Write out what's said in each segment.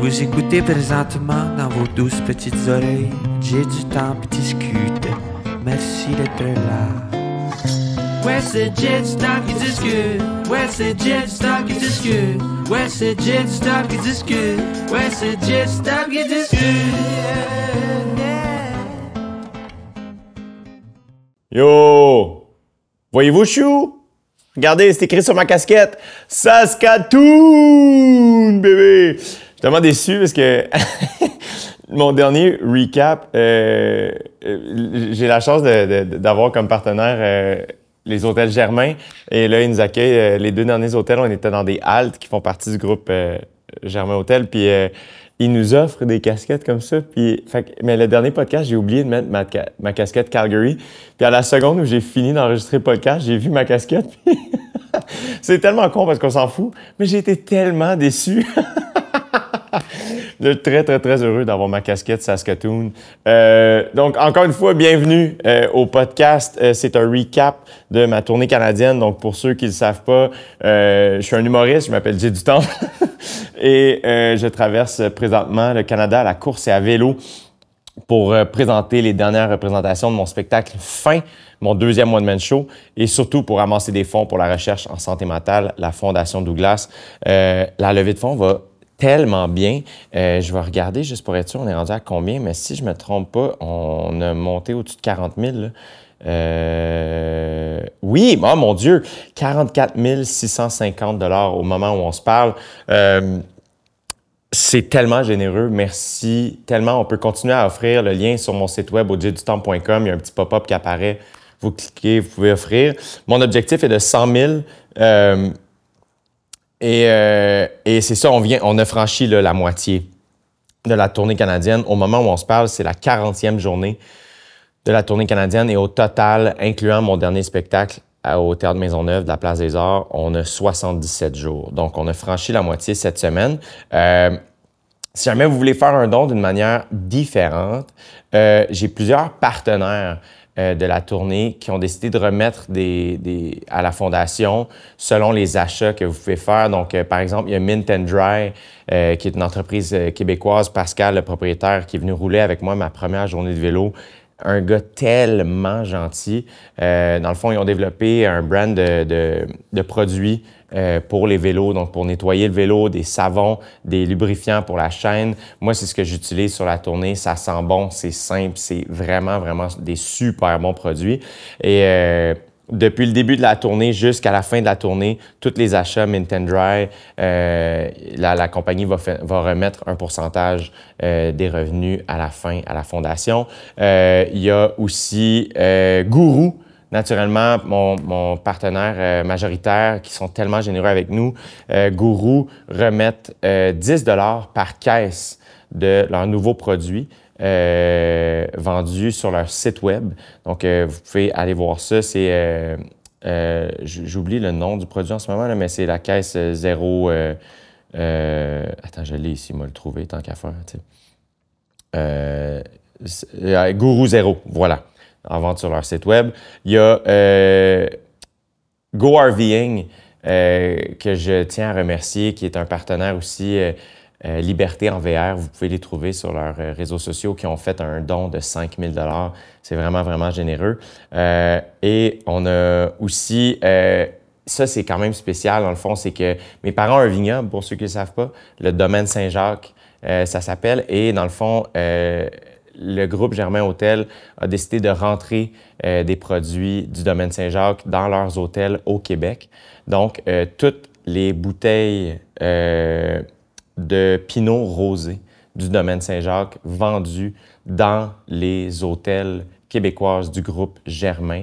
Vous écoutez présentement dans vos douces petites oreilles. J'ai du temps pour discuter. Merci d'être là. Ouais, c'est du temps qui discute. Ouais, c'est du temps qui discute. Ouais, c'est du temps qui discute. Ouais, c'est du temps qui discute. Yo! Voyez-vous, chou? Regardez, c'est écrit sur ma casquette. Saskatoon, bébé! suis tellement déçu parce que mon dernier recap, euh, euh, j'ai la chance d'avoir comme partenaire euh, les hôtels Germain. Et là, ils nous accueillent. les deux derniers hôtels, on était dans des haltes qui font partie du groupe Germain Hôtel. Puis ils nous offrent des casquettes comme ça. Puis, mais le dernier podcast, j'ai oublié de mettre ma, casquette Calgary. Puis à la seconde où j'ai fini d'enregistrer le podcast, j'ai vu ma casquette. c'est tellement con parce qu'on s'en fout. Mais j'ai été tellement déçu. Je suis très, très, très heureux d'avoir ma casquette Saskatoon. Euh, donc, encore une fois, bienvenue euh, au podcast. Euh, c'est un recap de ma tournée canadienne. Donc, pour ceux qui ne le savent pas, je suis un humoriste, je m'appelle du temps et je traverse présentement le Canada à la course et à vélo pour présenter les dernières représentations de mon spectacle Fin, mon deuxième one-man show, et surtout pour amasser des fonds pour la recherche en santé mentale, la Fondation Douglas. la levée de fonds va tellement bien. Euh, je vais regarder juste pour être sûr, on est rendu à combien, mais si je me trompe pas, on a monté au-dessus de 40 000. Euh, oui, oh mon Dieu, 44 650 dollars au moment où on se parle. Euh, c'est tellement généreux. Merci tellement. On peut continuer à offrir le lien sur mon site web au Il y a un petit pop-up qui apparaît. Vous cliquez, vous pouvez offrir. Mon objectif est de 100 000. Euh, et, c'est ça, on, vient, on a franchi la moitié de la tournée canadienne. Au moment où on se parle, c'est la 40e journée de la tournée canadienne. Et au total, incluant mon dernier spectacle au Théâtre Maisonneuve de la Place des Arts, on a 77 jours. Donc, on a franchi la moitié cette semaine. Euh, si jamais vous voulez faire un don d'une manière différente, euh, j'ai plusieurs partenaires euh, de la tournée qui ont décidé de remettre des, à la fondation selon les achats que vous pouvez faire. Donc, euh, par exemple, il y a Mint Dry, euh, qui est une entreprise québécoise. Pascal, le propriétaire, qui est venu rouler avec moi ma première journée de vélo. Un gars tellement gentil. dans le fond, ils ont développé un brand de produits euh, pour les vélos, donc pour nettoyer le vélo, des savons, des lubrifiants pour la chaîne. Moi, c'est ce que j'utilise sur la tournée. Ça sent bon, c'est simple, c'est vraiment, vraiment des super bons produits. Et euh, depuis le début de la tournée jusqu'à la fin de la tournée, tous les achats Mintendry, euh, la, la, compagnie va, va, remettre un pourcentage euh, des revenus à la fin à la fondation. Il y a aussi Gourou naturellement, mon, partenaire euh, majoritaire, qui sont tellement généreux avec nous, euh, Gourou, remettent 10 euh, dollars par caisse de leurs nouveaux produits. vendu sur leur site web. Donc, vous pouvez aller voir ça. C'est, j'oublie le nom du produit en ce moment, mais c'est la caisse zéro. attends, je l'ai ici, moi le trouver tant qu'à faire. Gourou zéro, voilà en vente sur leur site web. Il y a euh, GoRVing euh, que je tiens à remercier, qui est un partenaire aussi. Euh, euh, Liberté en VR, vous pouvez les trouver sur leurs réseaux sociaux qui ont fait un don de 5000 dollars. C'est vraiment, vraiment généreux. et on a aussi ça, c'est quand même spécial. Dans le fond, c'est que mes parents ont un vignoble, pour ceux qui ne savent pas, le domaine Saint-Jacques, ça s'appelle. Et dans le fond, le groupe Germain Hôtel a décidé de rentrer euh, des produits du domaine Saint-Jacques dans leurs hôtels au Québec. Donc, euh, toutes les bouteilles euh, de Pinot rosé du domaine Saint-Jacques vendues dans les hôtels québécoises du groupe Germain.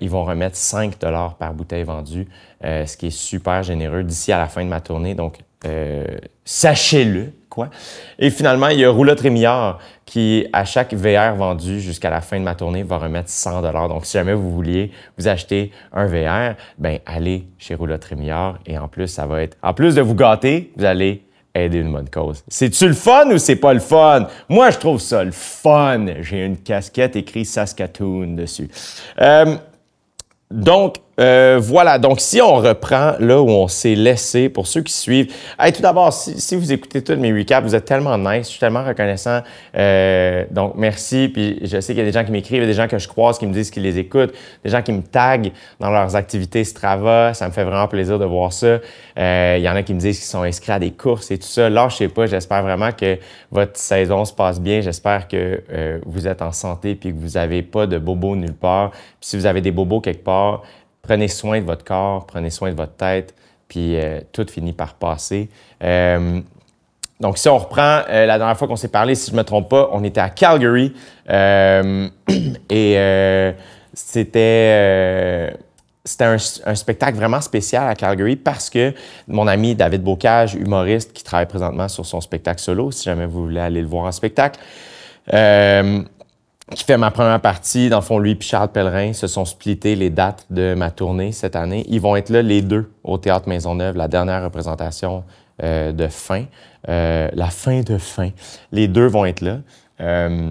ils vont remettre 5 par bouteille vendue, ce qui est super généreux d'ici à la fin de ma tournée. Donc, euh, sachez-le, quoi. Et finalement, il y a Roulotte Rémillard qui, à chaque VR vendu jusqu'à la fin de ma tournée, va remettre 100 Donc, si jamais vous vouliez vous acheter un VR, ben allez chez Roulotte Rémillard. Et en plus, ça va être... En plus de vous gâter, vous allez aider une bonne cause. C'est-tu le fun ou c'est pas le fun? Moi, je trouve ça le fun. J'ai une casquette écrite Saskatoon dessus. Euh, donc, euh, voilà, donc si on reprend là où on s'est laissé, pour ceux qui suivent, hey, tout d'abord, si, vous écoutez tous mes recaps, vous êtes tellement nice, je suis tellement reconnaissant. Euh, donc, merci. Puis je sais qu'il y a des gens qui m'écrivent, des gens que je croise qui me disent qu'ils les écoutent, des gens qui me taguent dans leurs activités Strava. Ça me fait vraiment plaisir de voir ça. Euh, il y en a qui me disent qu'ils sont inscrits à des courses et tout ça. Là, je sais pas, j'espère vraiment que votre saison se passe bien. J'espère que vous êtes en santé puis que vous n'avez pas de bobos nulle part. Puis si vous avez des bobos quelque part, prenez soin de votre corps, prenez soin de votre tête, puis euh, tout finit par passer. Euh, donc, si on reprend, euh, la dernière fois qu'on s'est parlé, si je ne me trompe pas, on était à Calgary et c'était c'était un, spectacle vraiment spécial à Calgary parce que mon ami David Bocage, humoriste qui travaille présentement sur son spectacle solo, si jamais vous voulez aller le voir en spectacle, qui fait ma première partie. Dans le fond, lui et Charles Pellerin se sont splittés les dates de ma tournée cette année. Ils vont être là les deux au Théâtre Maisonneuve, la dernière représentation euh, de fin. Euh, la fin de fin. Les deux vont être là. Euh,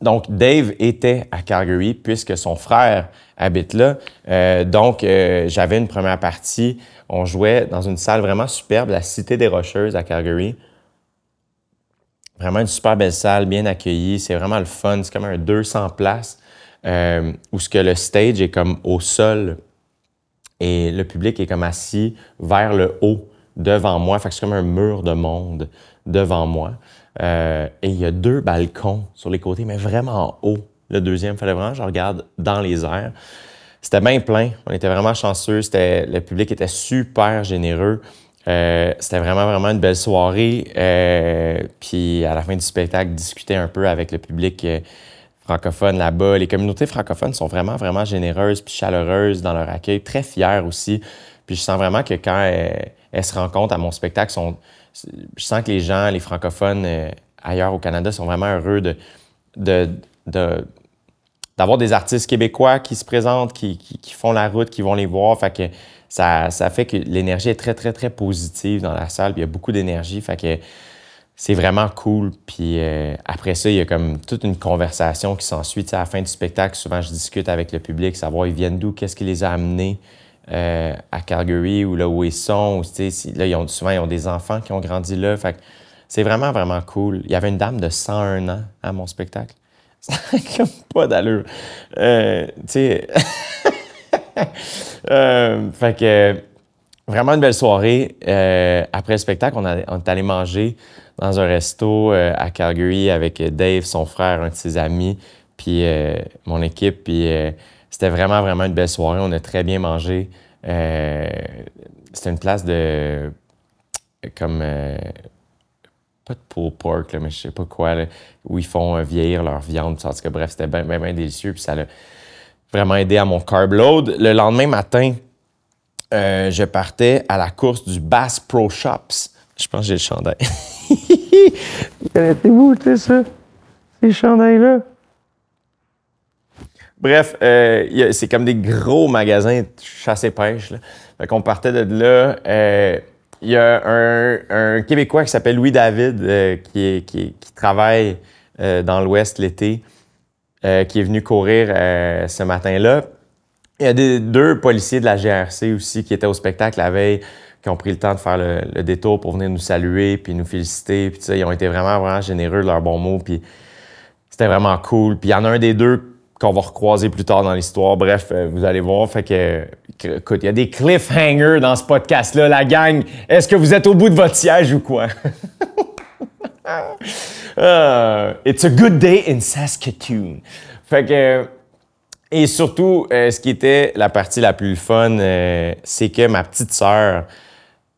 donc, Dave était à Calgary puisque son frère habite là. donc, j'avais une première partie. On jouait dans une salle vraiment superbe, la Cité des Rocheuses à Calgary. Vraiment une super belle salle, bien accueillie. C'est vraiment le fun. C'est comme un 200 places euh, où ce que le stage est comme au sol et le public est comme assis vers le haut devant moi. Fait que c'est comme un mur de monde devant moi. Euh, et il y a deux balcons sur les côtés, mais vraiment haut. Le deuxième, fallait vraiment je regarde dans les airs. C'était bien plein. On était vraiment chanceux. C'était, le public était super généreux. Euh, c'était vraiment, vraiment une belle soirée. Euh, puis à la fin du spectacle, discuter un peu avec le public euh, francophone là-bas. Les communautés francophones sont vraiment, vraiment généreuses puis chaleureuses dans leur accueil, très fières aussi. Puis je sens vraiment que quand elles, se rencontrent à mon spectacle, je sens que les gens, les francophones ailleurs au Canada sont vraiment heureux de d'avoir des artistes québécois qui se présentent, qui, font la route, qui vont les voir. Fait que ça, fait que l'énergie est très, très, très positive dans la salle. il y a beaucoup d'énergie. Fait que c'est vraiment cool. Puis euh, après ça, il y a comme toute une conversation qui s'ensuit. À la fin du spectacle, souvent, je discute avec le public, savoir ils viennent d'où, qu'est-ce qui les a amenés euh, à Calgary ou là où ils sont. là, ils ont, souvent, ils ont des enfants qui ont grandi là. Fait c'est vraiment, vraiment cool. Il y avait une dame de 101 ans à mon spectacle. Ça comme pas d'allure. Euh, tu sais. Euh, fait que vraiment une belle soirée. Euh, après le spectacle, on, est allé manger dans un resto à Calgary avec Dave, son frère, un de ses amis, puis mon équipe. Puis c'était vraiment, vraiment une belle soirée. On a très bien mangé. c'était une place de. comme pas de pulled pork, mais je sais pas quoi, où ils font euh, vieillir leur viande. En tout bref, c'était bien, bien, délicieux. Puis ça a vraiment aidé à mon carb load. Le lendemain matin, euh, je partais à la course du Bass Pro Shops. Je pense que j'ai le chandail. Connaissez-vous, tu ça? Ces chandails-là? Bref, euh, c'est comme des gros magasins de chasse et pêche. Là. partait de là il y a un, Québécois qui s'appelle Louis David euh, qui, travaille euh, dans l'Ouest l'été, euh, qui est venu courir ce matin-là. Il y a des, deux policiers de la GRC aussi qui étaient au spectacle la veille, qui ont pris le temps de faire le, détour pour venir nous saluer, puis nous féliciter. Puis ils ont été vraiment, vraiment généreux de leurs bons mots. Puis c'était vraiment cool. Puis il y en a un des deux qu'on va recroiser plus tard dans l'histoire. Bref, euh, vous allez voir. Fait que, écoute, il y a des cliffhangers dans ce podcast-là, la gang. Est-ce que vous êtes au bout de votre siège ou quoi? Euh, it's a good day in Saskatoon. Fait que, et surtout, euh, ce qui était la partie la plus fun, c'est que ma petite sœur,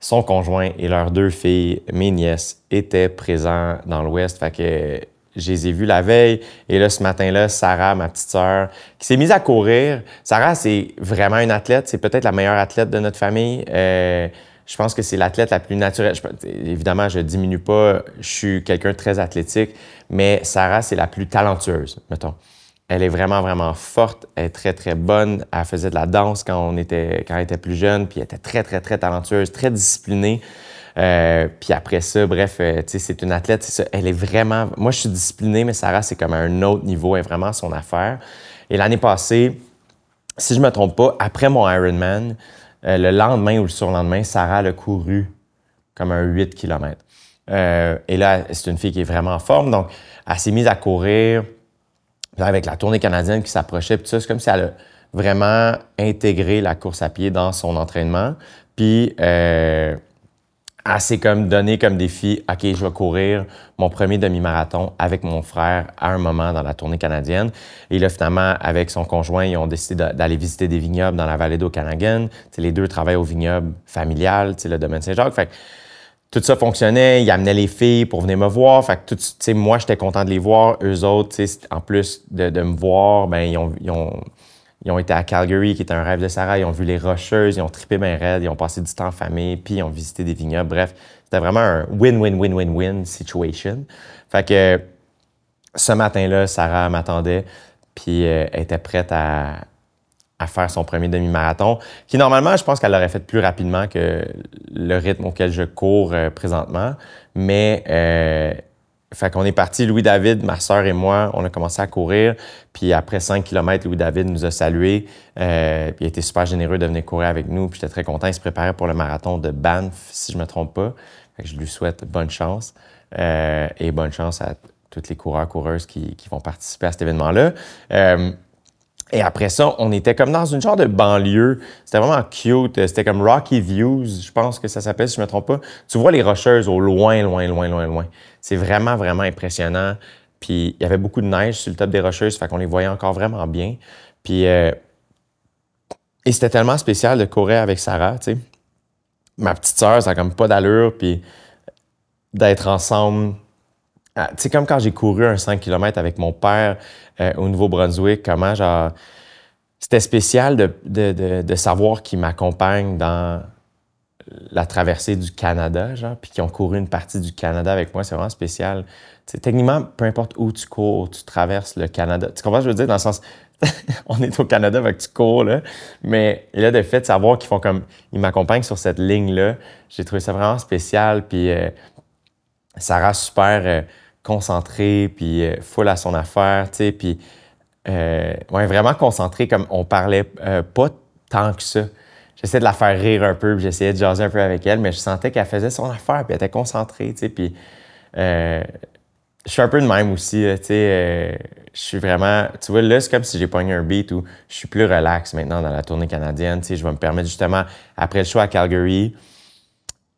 son conjoint et leurs deux filles, mes nièces, étaient présents dans l'Ouest. Fait que je les ai vus la veille. Et là, ce matin-là, Sarah, ma petite sœur, qui s'est mise à courir. Sarah, c'est vraiment une athlète. C'est peut-être la meilleure athlète de notre famille. Euh, je pense que c'est l'athlète la plus naturelle. évidemment, je diminue pas. Je suis quelqu'un de très athlétique, mais Sarah, c'est la plus talentueuse, mettons. Elle est vraiment, vraiment forte. Elle est très, très bonne. Elle faisait de la danse quand, on était, quand elle était plus jeune. Puis elle était très, très, très talentueuse, très disciplinée. Euh, puis après ça, bref, euh, c'est une athlète, elle est vraiment... Moi, je suis discipliné, mais Sarah, c'est comme un autre niveau, elle est vraiment son affaire. Et l'année passée, si je ne me trompe pas, après mon Ironman, euh, le lendemain ou le surlendemain, Sarah a couru comme un 8 km. et là, c'est une fille qui est vraiment en forme, donc elle s'est mise à courir avec la tournée canadienne qui s'approchait, puis ça, c'est comme si elle a vraiment intégré la course à pied dans son entraînement. Puis, assez comme donné comme défi, OK, je vais courir mon premier demi-marathon avec mon frère à un moment dans la tournée canadienne. Et là, finalement, avec son conjoint, ils ont décidé d'aller visiter des vignobles dans la vallée d'Okanagan. Les deux travaillent au vignoble familial, le domaine Saint-Jacques. Fait tout ça fonctionnait. Ils amenaient les filles pour venir me voir. Fait que tout, moi, j'étais content de les voir. Eux autres, en plus de, me voir, ben, ils ont ils ont été à Calgary, qui était un rêve de Sarah. Ils ont vu les Rocheuses, ils ont tripé bien raide, ils ont passé du temps en famille, puis ils ont visité des vignobles. Bref, c'était vraiment un win-win-win-win-win situation. Fait que ce matin-là, Sarah m'attendait, puis elle euh, était prête à, faire son premier demi-marathon, qui normalement, je pense qu'elle l'aurait fait plus rapidement que le rythme auquel je cours euh, présentement, mais euh, fait qu'on est parti, Louis-David, ma sœur et moi, on a commencé à courir. Puis après 5 km, Louis-David nous a salué. puis euh, il était super généreux de venir courir avec nous. Puis j'étais très content. Il se préparait pour le marathon de Banff, si je ne me trompe pas. que je lui souhaite bonne chance. Euh, et bonne chance à tous les coureurs, coureuses qui, vont participer à cet événement-là. Euh, et après ça, on était comme dans une genre de banlieue. C'était vraiment cute. C'était comme Rocky Views, je pense que ça s'appelle, si je ne me trompe pas. Tu vois les rocheuses au loin, loin, loin, loin, loin. C'est vraiment, vraiment impressionnant. Puis il y avait beaucoup de neige sur le top des Rocheuses, fait qu'on les voyait encore vraiment bien. Puis euh, et c'était tellement spécial de courir avec Sarah, tu sais. Ma petite sœur, ça n'a comme pas d'allure, puis d'être ensemble. Ah, tu sais, comme quand j'ai couru un 100 km avec mon père euh, au Nouveau-Brunswick, comment genre. C'était spécial de, de savoir qu'il m'accompagne dans la traversée du Canada, genre, puis qui ont couru une partie du Canada avec moi, c'est vraiment spécial. techniquement, peu importe où tu cours, tu traverses le Canada. Tu comprends ce que je veux dire? Dans le sens, on est au Canada, que tu cours, là. Mais là, de fait, de savoir qu'ils font comme. Ils m'accompagnent sur cette ligne-là, j'ai trouvé ça vraiment spécial, puis Sarah, euh, super euh, concentrée, puis euh, full à son affaire, tu sais, puis. vraiment concentrée, comme on parlait pas tant que ça j'essayais de la faire rire un peu, puis j'essayais de jaser un peu avec elle, mais je sentais qu'elle faisait son affaire, puis elle était concentrée, tu sais, puis euh, je suis un peu de même aussi, tu sais, euh, je suis vraiment, tu vois, là, c'est comme si j'ai pogné un beat où je suis plus relax maintenant dans la tournée canadienne, tu sais, je vais me permettre justement, après le show à Calgary,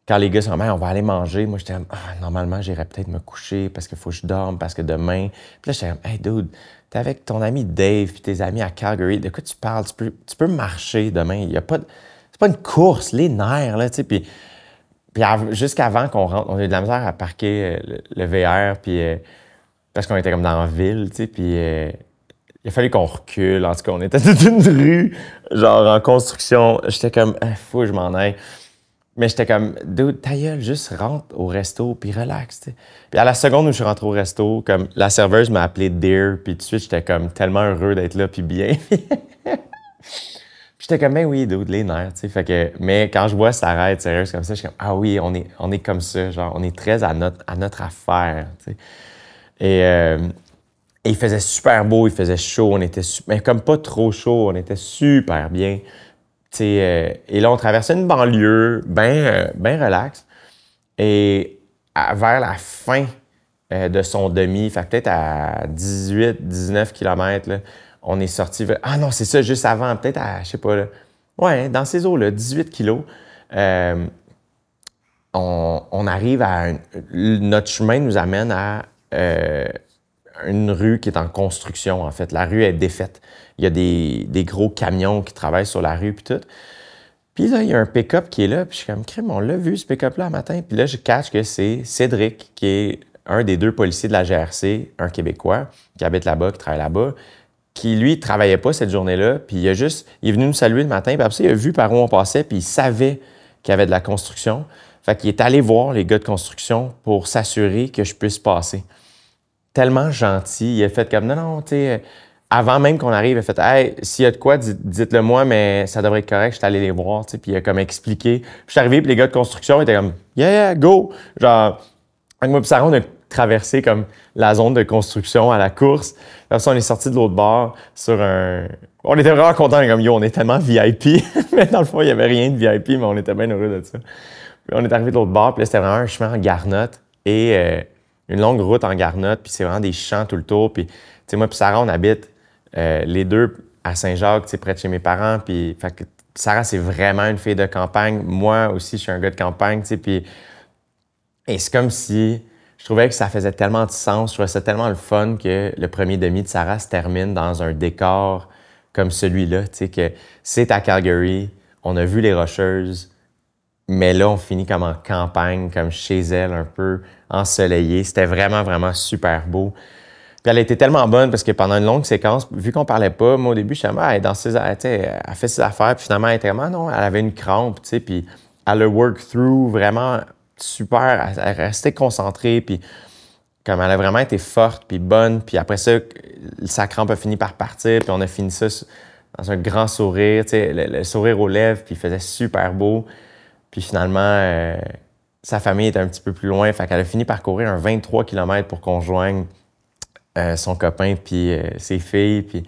quand les gars sont on va aller manger, moi j'étais ah, normalement j'irais peut-être me coucher parce qu'il faut que je dorme, parce que demain. Puis là, j'étais suis hey dude, t'es avec ton ami Dave puis tes amis à Calgary, de quoi tu parles? Tu peux, marcher demain. Il y a pas de... C'est pas une course, les nerfs, là, tu sais. Puis, puis jusqu'avant qu'on rentre, on a eu de la misère à parquer euh, le, VR, puis euh, parce qu'on était comme dans la ville, tu sais, puis euh, il a fallu qu'on recule. En tout cas, on était dans une rue, genre en construction. J'étais comme, ah, fou, je m'en aille. Mais j'étais comme, ta gueule, juste rentre au resto, puis relax, tu Puis à la seconde où je suis rentré au resto, comme la serveuse m'a appelé Dear, puis tout de suite, j'étais comme tellement heureux d'être là, puis bien. J'étais comme, ben oui, d'où les mais quand je vois Sarah être sérieuse comme ça, je suis comme, ah oui, on est, on est comme ça, genre, on est très à notre, à notre affaire, tu euh, Et, il faisait super beau, il faisait chaud, on était, mais comme pas trop chaud, on était super bien. Tu euh. et là, on traversait une banlieue, ben, ben relax. Et vers la fin de son demi, fait peut-être à 18, 19 km, là, on est sorti. Ah non, c'est ça, juste avant, peut-être à, je sais pas, Ouais, dans ces eaux-là, 18 kilos. Euh, on, arrive à. notre chemin nous amène à euh, une rue qui est en construction, en fait. La rue est défaite. Il y a des, gros camions qui travaillent sur la rue, puis tout. Puis là, il y a un pick-up qui est là, puis je suis comme, crime, on l'a vu ce pick-up-là matin. Puis là, je cache que c'est Cédric, qui est un des deux policiers de la GRC, un Québécois, qui habite là-bas, qui travaille là-bas, qui, lui, travaillait pas cette journée-là. Puis il juste, il est venu nous saluer le matin. Puis après il a vu par où on passait, puis il savait qu'il y avait de la construction. Fait qu'il est allé voir les gars de construction pour s'assurer que je puisse passer. Tellement gentil. Il a fait comme, non, non, tu sais, avant même qu'on arrive, il a fait, hey, s'il y a de quoi, dites-le moi, mais ça devrait être correct. Je suis allé les voir, tu Puis il a comme expliqué. je suis arrivé, puis les gars de construction étaient comme, yeah, yeah, go. Genre, avec moi, Sarah, on traverser comme la zone de construction à la course. on est sorti de l'autre bord sur un. On était vraiment contents, comme yo, on est tellement VIP. mais dans le fond, il n'y avait rien de VIP, mais on était bien heureux de ça. Puis on est arrivé de l'autre bord, puis là, c'était vraiment un chemin en garnotte et euh, une longue route en garnotte, puis c'est vraiment des champs tout le tour. Puis, tu sais, moi, puis Sarah, on habite euh, les deux à Saint-Jacques, c'est près de chez mes parents. Puis, fait Sarah, c'est vraiment une fille de campagne. Moi aussi, je suis un gars de campagne, tu Puis, et c'est comme si je trouvais que ça faisait tellement de sens, je trouvais tellement le fun que le premier demi de Sarah se termine dans un décor comme celui-là, tu sais, que c'est à Calgary, on a vu les Rocheuses, mais là, on finit comme en campagne, comme chez elle, un peu ensoleillé. C'était vraiment, vraiment super beau. Puis elle était tellement bonne parce que pendant une longue séquence, vu qu'on parlait pas, moi au début, je suis elle, dans ses, elle, fait ses affaires, puis finalement, elle était vraiment, non, elle avait une crampe, tu sais, puis elle le work through vraiment super elle restait concentrée. Puis comme elle a vraiment été forte, puis bonne. Puis après ça, sa crampe a fini par partir. Puis on a fini ça dans un grand sourire, le, le, sourire aux lèvres. Puis il faisait super beau. Puis finalement, euh, sa famille était un petit peu plus loin. Fait qu'elle a fini par courir un 23 km pour qu'on joigne euh, son copain puis euh, ses filles. Puis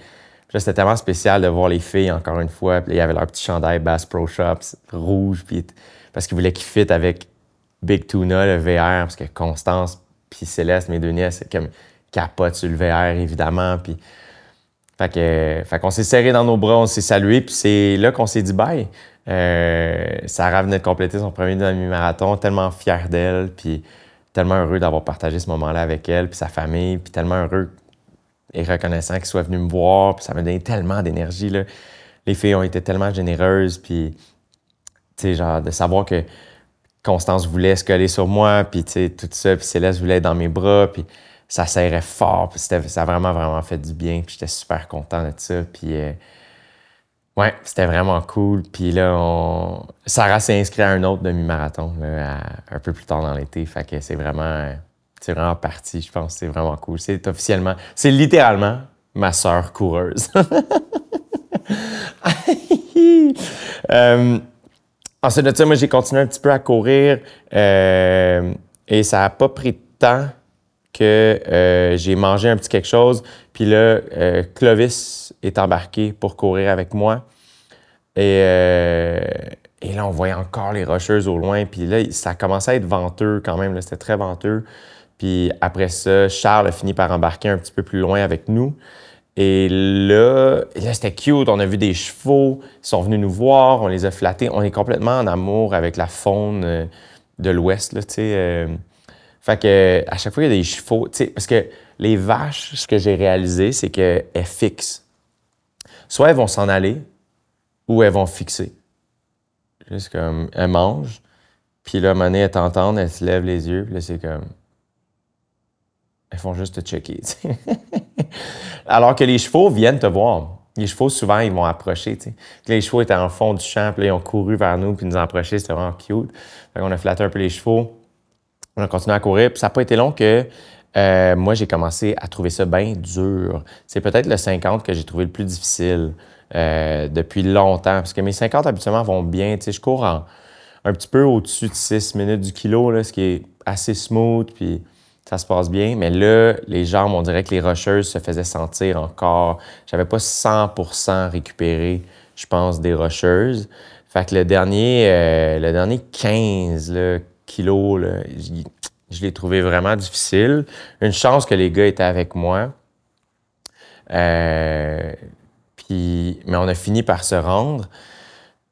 c'était tellement spécial de voir les filles encore une fois. Puis y ils avaient leur petit chandail Bass Pro Shops rouge. Puis, parce qu'ils voulaient qu'ils fit avec Big Tuna, le VR, parce que Constance puis Céleste, mes deux nièces, comme capote sur le VR, évidemment. Puis, fait que, qu'on s'est serré dans nos bras, on s'est salué, puis c'est là qu'on s'est dit bye. Euh, Sarah venait de compléter son premier demi-marathon, tellement fier d'elle, puis tellement heureux d'avoir partagé ce moment-là avec elle, puis sa famille, puis tellement heureux et reconnaissant qu'ils soient venus me voir, puis ça m'a donné tellement d'énergie. Là. Les filles ont été tellement généreuses, puis, tu sais, genre, de savoir que Constance voulait se coller sur moi, puis tout ça, puis Céleste voulait être dans mes bras, puis ça serrait fort, puis ça a vraiment, vraiment fait du bien, puis j'étais super content de ça, puis euh, ouais, c'était vraiment cool. Puis là, on... Sarah s'est inscrite à un autre demi-marathon, un peu plus tard dans l'été, fait que c'est vraiment, euh, c'est vraiment parti, je pense, c'est vraiment cool. C'est officiellement, c'est littéralement ma soeur coureuse. Euh, Ensuite de moi, j'ai continué un petit peu à courir euh, et ça n'a pas pris de temps que euh, j'ai mangé un petit quelque chose. Puis là, euh, Clovis est embarqué pour courir avec moi. Et, et, là, on voyait encore les rocheuses au loin. Puis là, ça commençait à être venteux quand même. C'était très venteux. Puis après ça, Charles a fini par embarquer un petit peu plus loin avec nous. Et là, là c'était cute. On a vu des chevaux. Ils sont venus nous voir. On les a flattés. On est complètement en amour avec la faune euh, de l'Ouest, là, tu sais. Euh. Fait que, euh, à chaque fois, il y a des chevaux, tu parce que les vaches, ce que j'ai réalisé, c'est qu'elles fixent. Soit elles vont s'en aller ou elles vont fixer. Juste comme, elles mangent, puis là, monnaie, un moment donné, elles t'entendent, elles se lèvent les yeux, puis là, c'est comme, elles font juste te checker. Alors que les chevaux viennent te voir. Les chevaux, souvent, ils vont approcher. les chevaux étaient en fond du champ, puis là, ils ont couru vers nous, puis nous ont approché. C'était vraiment cute. Fait on a flatté un peu les chevaux. On a continué à courir. Puis ça n'a pas été long que euh, moi, j'ai commencé à trouver ça bien dur. C'est peut-être le 50 que j'ai trouvé le plus difficile euh, depuis longtemps. Parce que mes 50, habituellement, vont bien. je cours un petit peu au-dessus de 6 minutes du kilo, ce qui est assez smooth. Puis ça se passe bien, mais là, les jambes, on dirait que les rocheuses se faisaient sentir encore. J'avais pas 100 récupéré, je pense, des rocheuses. Fait que le dernier, euh, le dernier 15 le kilos, je, l'ai trouvé vraiment difficile. Une chance que les gars étaient avec moi. Euh, puis, mais on a fini par se rendre.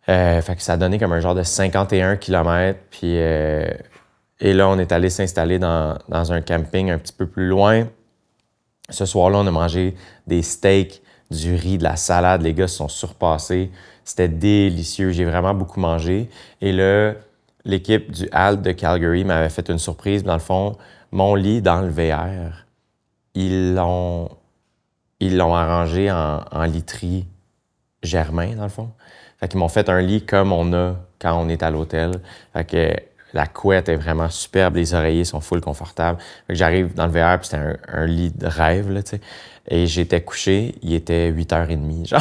Euh, fait que ça a donné comme un genre de 51 km. Puis et là, on est allé s'installer dans, un camping un petit peu plus loin. Ce soir-là, on a mangé des steaks, du riz, de la salade. Les gars se sont surpassés. C'était délicieux. J'ai vraiment beaucoup mangé. Et là, l'équipe du HALT de Calgary m'avait fait une surprise. Dans le fond, mon lit dans le VR, ils l'ont, ils l'ont arrangé en, literie germain, dans le fond. Fait qu'ils m'ont fait un lit comme on a quand on est à l'hôtel. Fait que la couette est vraiment superbe, les oreillers sont full confortables. j'arrive dans le VR, puis c'était un, lit de rêve, là, Et j'étais couché, il était 8h30. Genre,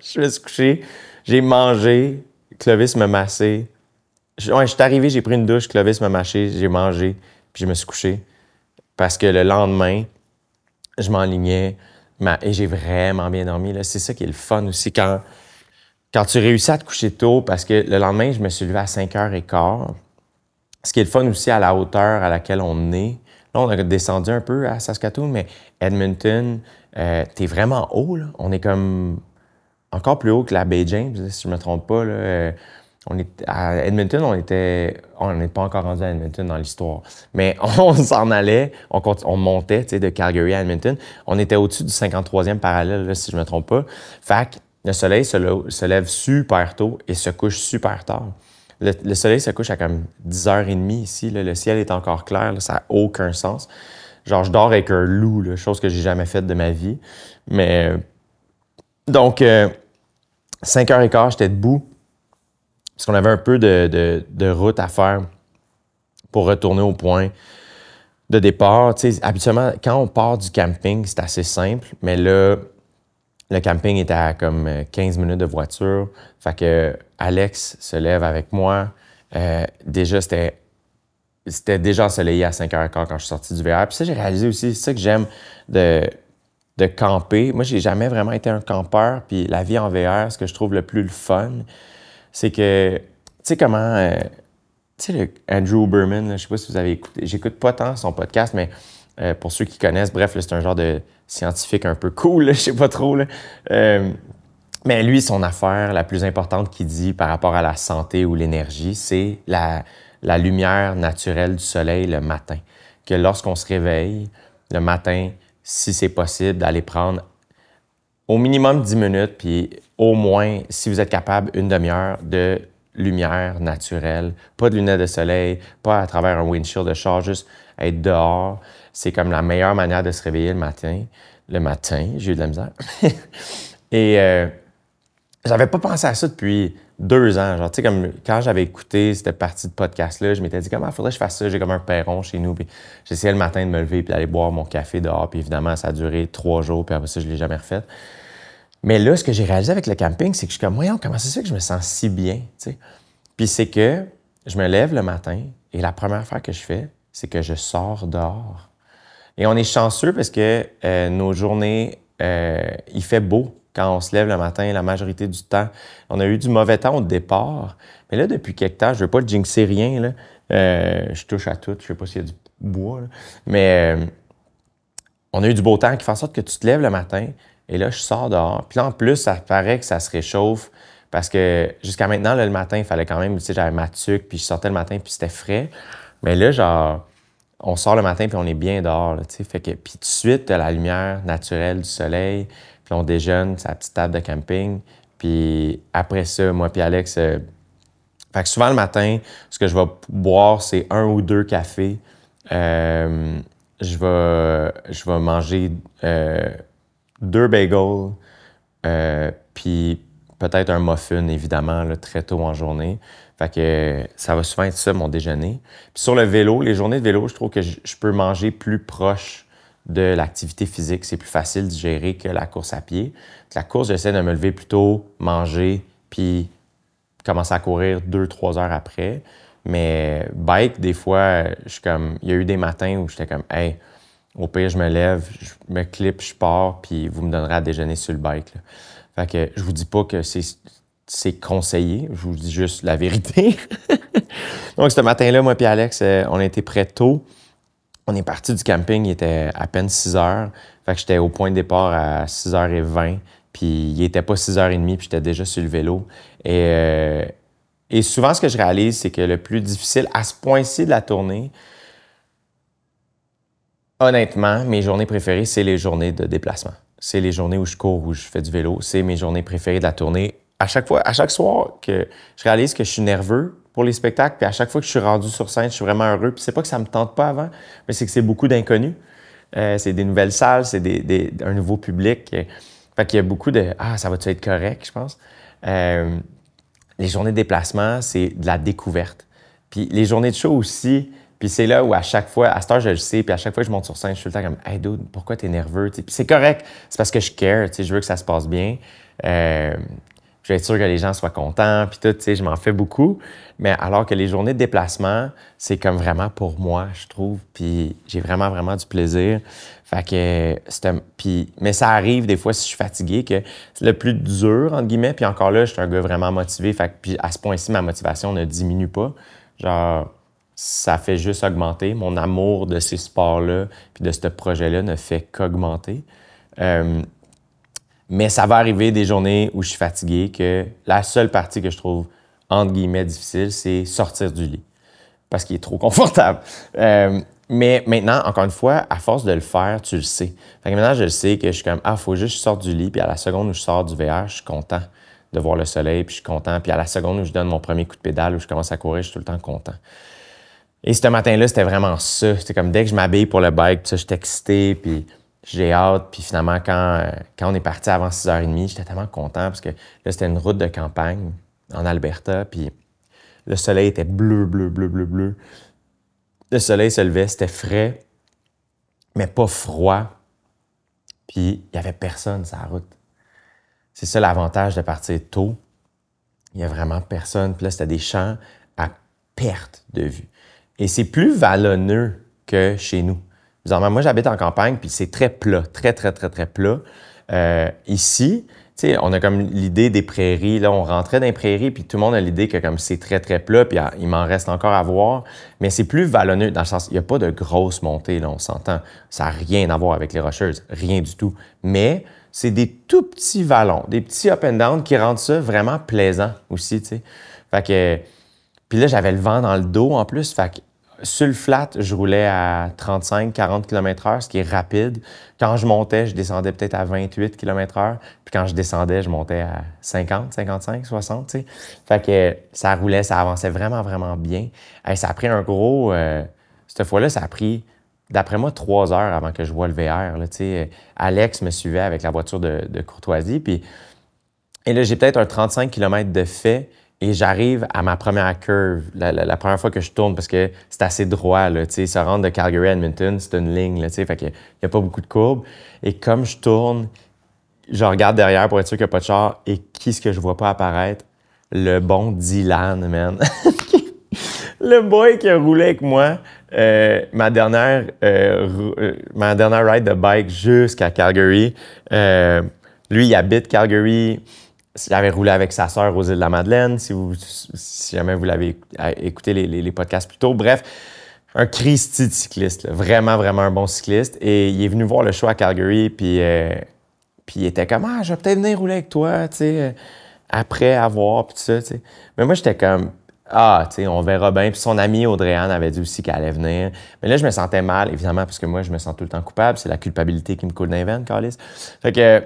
je me suis couché, j'ai mangé, Clovis me massait. Je, suis arrivé, j'ai pris une douche, Clovis me mâché, j'ai mangé, puis je me suis couché. Parce que le lendemain, je m'enlignais et j'ai vraiment bien dormi. C'est ça qui est le fun aussi quand, quand tu réussis à te coucher tôt, parce que le lendemain, je me suis levé à 5h15 ce qui est le fun aussi à la hauteur à laquelle on est, là, on a descendu un peu à Saskatoon, mais Edmonton, euh, t'es vraiment haut, là. On est comme encore plus haut que la Bay James, si je ne me trompe pas, euh, On est, à Edmonton, on était. On n'est pas encore rendu à Edmonton dans l'histoire. Mais on s'en allait, on, on montait de Calgary à Edmonton. On était au-dessus du 53e parallèle, si je ne me trompe pas. Fait le soleil se, lève super tôt et se couche super tard. Le, soleil se couche à comme 10h30 ici. le ciel est encore clair. ça n'a aucun sens. Genre, je dors avec un loup, chose que j'ai jamais faite de ma vie. Mais. Donc, 5h15, euh, j'étais debout. Parce qu'on avait un peu de, route à faire pour retourner au point de départ. habituellement, quand on part du camping, c'est assez simple. Mais là, le camping était à comme 15 euh, minutes de voiture. Fait que Alex se lève avec moi. Euh, déjà, c'était c'était déjà ensoleillé à 5 h quand je suis sorti du VR. Puis ça, j'ai réalisé aussi, c'est ça que j'aime de, camper. Moi, j'ai jamais vraiment été un campeur. Puis la vie en VR, ce que je trouve le plus le fun, c'est que, tu sais comment, euh, tu sais, Andrew Berman, je sais pas si vous avez écouté, j'écoute pas tant son podcast, mais euh, pour ceux qui connaissent, bref, c'est un genre de scientifique un peu cool, là, je sais pas trop. Euh, mais lui, son affaire la plus importante qu'il dit par rapport à la santé ou l'énergie, c'est la, la, lumière naturelle du soleil le matin. Que lorsqu'on se réveille le matin, si c'est possible, d'aller prendre au minimum 10 minutes, puis au moins, si vous êtes capable, une demi-heure de lumière naturelle. Pas de lunettes de soleil, pas à travers un windshield de char, juste être dehors. C'est comme la meilleure manière de se réveiller le matin. Le matin, j'ai eu de la misère. Et je euh, j'avais pas pensé à ça depuis deux ans. Genre, tu sais, comme quand j'avais écouté cette partie de podcast-là, je m'étais dit, comment ah, faudrait que je fasse ça? J'ai comme un perron chez nous. Puis j'essayais le matin de me lever puis d'aller boire mon café dehors. Puis évidemment, ça a duré trois jours. Puis après ça, je l'ai jamais refait. Mais là, ce que j'ai réalisé avec le camping, c'est que je suis comme, voyons, comment ça que je me sens si bien? Puis c'est que je me lève le matin et la première affaire que je fais, c'est que je sors dehors. Et on est chanceux parce que euh, nos journées, euh, il fait beau quand on se lève le matin la majorité du temps. On a eu du mauvais temps au départ, mais là, depuis quelques temps, je veux pas le jinxer rien, là. Euh, je touche à tout, je sais pas s'il y a du bois, mais on a eu du beau temps qui fait en sorte que tu te lèves le matin et là, je sors dehors. Puis là, en plus, ça paraît que ça se réchauffe parce que jusqu'à maintenant, le matin, il fallait quand même, tu sais, j'avais ma tuque, puis je sortais le matin, puis c'était frais. Mais là, genre, on sort le matin puis on est bien dehors. fait que, puis tout de suite, la lumière naturelle du soleil, puis on déjeune, sa petite table de camping. Puis après ça, moi puis Alex, euh, fait souvent le matin, ce que je vais boire, c'est un ou deux cafés. Euh, je, vais, manger euh, deux bagels, puis peut-être un muffin, évidemment, le très tôt en journée. Fait que ça va souvent être ça, mon déjeuner. Puis sur le vélo, les journées de vélo, je trouve que je, peux manger plus proche de l'activité physique. C'est plus facile de gérer que la course à pied. La course, j'essaie de me lever plutôt, manger, puis commencer à courir deux, trois heures après. Mais bike, des fois, je comme. Il y a eu des matins où j'étais comme Hey, au pire, je me lève, je me clip, je pars, puis vous me donnerez à déjeuner sur le bike. Je Fait que je vous dis pas que c'est c'est conseillé. Je vous dis juste la vérité. Donc, ce matin-là, moi et Alex, euh, on était prêts tôt. On est parti du camping, il était à peine 6 heures. Fait que j'étais au point de départ à 6h20. Puis il était pas 6h30, puis j'étais déjà sur le vélo. Et, euh, et souvent, ce que je réalise, c'est que le plus difficile à ce point-ci de la tournée, honnêtement, mes journées préférées, c'est les journées de déplacement. C'est les journées où je cours, où je fais du vélo. C'est mes journées préférées de la tournée à chaque fois, à chaque soir que je réalise que je suis nerveux pour les spectacles, puis à chaque fois que je suis rendu sur scène, je suis vraiment heureux. Puis c'est pas que ça me tente pas avant, mais c'est que c'est beaucoup d'inconnus. Euh, c'est des nouvelles salles, c'est des, un nouveau public. Fait qu'il y a beaucoup de Ah, ça va-tu être correct, je pense. Euh, les journées de déplacement, c'est de la découverte. Puis les journées de show aussi, puis c'est là où à chaque fois, à cette heure, je le sais, puis à chaque fois que je monte sur scène, je suis le temps comme Hey dude, pourquoi t'es nerveux? puis c'est correct, c'est parce que je care, je veux que ça se passe bien. Euh, je vais être sûr que les gens soient contents, puis tout, tu sais, je m'en fais beaucoup. Mais alors que les journées de déplacement, c'est comme vraiment pour moi, je trouve, puis j'ai vraiment, vraiment du plaisir. Fait que, un, puis, mais ça arrive des fois si je suis fatigué que c'est le plus dur, entre guillemets, puis encore là, je suis un gars vraiment motivé, fait que, puis à ce point-ci, ma motivation ne diminue pas. Genre, ça fait juste augmenter. Mon amour de ces sports-là, puis de ce projet-là ne fait qu'augmenter. Euh, mais ça va arriver des journées où je suis fatigué que la seule partie que je trouve, entre guillemets, difficile, c'est sortir du lit parce qu'il est trop confortable. Euh, mais maintenant, encore une fois, à force de le faire, tu le sais. maintenant, je le sais que je suis comme, ah, faut juste que je sorte du lit, puis à la seconde où je sors du VR, je suis content de voir le soleil, puis je suis content. Puis à la seconde où je donne mon premier coup de pédale, où je commence à courir, je suis tout le temps content. Et ce matin-là, c'était vraiment ça. C'était comme dès que je m'habille pour le bike, puis ça, suis excité, puis j'ai hâte. Puis finalement, quand, quand on est parti avant 6h30, j'étais tellement content parce que là, c'était une route de campagne en Alberta. Puis le soleil était bleu, bleu, bleu, bleu, bleu. Le soleil se levait, c'était frais, mais pas froid. Puis il n'y avait personne sur la route. C'est ça l'avantage de partir tôt. Il n'y a vraiment personne. Puis là, c'était des champs à perte de vue. Et c'est plus vallonneux que chez nous moi, j'habite en campagne, puis c'est très plat, très, très, très, très plat. Euh, ici, sais, on a comme l'idée des prairies. Là, on rentrait dans les prairies, puis tout le monde a l'idée que comme c'est très, très plat, puis il m'en reste encore à voir. Mais c'est plus vallonneux, dans le sens, il n'y a pas de grosse montée, là, on s'entend. Ça n'a rien à voir avec les Rocheuses, rien du tout. Mais c'est des tout petits vallons, des petits up and down qui rendent ça vraiment plaisant aussi, tu sais. Fait que... Puis là, j'avais le vent dans le dos en plus, fait que sur le flat, je roulais à 35-40 km/h, ce qui est rapide. Quand je montais, je descendais peut-être à 28 km/h. Puis quand je descendais, je montais à 50, 55, 60. Fait que ça roulait, ça avançait vraiment, vraiment bien. Et ça a pris un gros. Euh, cette fois-là, ça a pris, d'après moi, trois heures avant que je vois le VR. Là, Alex me suivait avec la voiture de, de Courtoisie. Puis, et là, j'ai peut-être un 35 km de fait et j'arrive à ma première curve, la, première fois que je tourne, parce que c'est assez droit, là, tu sais, se rentre de Calgary à Edmonton, c'est une ligne, là, tu sais, fait qu'il n'y a pas beaucoup de courbes. Et comme je tourne, je regarde derrière pour être sûr qu'il n'y a pas de char, et quest ce que je vois pas apparaître? Le bon Dylan, man. le boy qui a roulé avec moi euh, ma dernière euh, euh, ma dernière ride de bike jusqu'à Calgary. lui, il habite Calgary avait roulé avec sa sœur aux îles de la Madeleine, si, jamais vous l'avez écouté les, podcasts plus tôt. Bref, un Christy de cycliste, vraiment, vraiment un bon cycliste. Et il est venu voir le show à Calgary, puis, euh, il était comme Ah, je vais peut-être venir rouler avec toi, tu sais, euh, après avoir, puis tout ça, tu sais. Mais moi, j'étais comme Ah, tu sais, on verra bien. Puis son ami audrey avait dit aussi qu'elle allait venir. Mais là, je me sentais mal, évidemment, parce que moi, je me sens tout le temps coupable. C'est la culpabilité qui me coule d'un les Fait que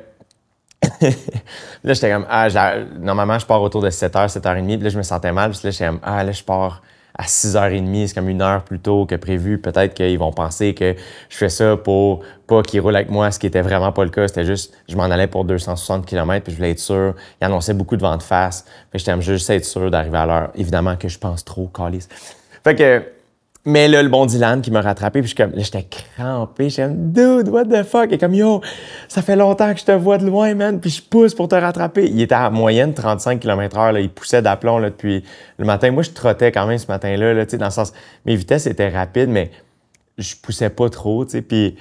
là, j'étais comme, ah, normalement, je pars autour de 7h, 7h30. Puis là, je me sentais mal. Puis là, j'étais comme, ah, là, je pars à 6h30, c'est comme une heure plus tôt que prévu. Peut-être qu'ils vont penser que je fais ça pour pas qu'ils roulent avec moi, ce qui était vraiment pas le cas. C'était juste, je m'en allais pour 260 km, puis je voulais être sûr. Ils annonçaient beaucoup de vent de face. Fait que j'étais juste être sûr d'arriver à l'heure. Évidemment que je pense trop, Calis. Fait que mais là, le bon Dylan qui m'a rattrapé, puis je suis comme, là, j'étais crampé. J'étais comme, dude, what the fuck? Et comme, yo, ça fait longtemps que je te vois de loin, man, puis je pousse pour te rattraper. Il était à moyenne 35 km/h, il poussait d'aplomb là, depuis le matin. Moi, je trottais quand même ce matin-là, dans le sens, mes vitesses étaient rapides, mais je poussais pas trop, tu sais. Puis,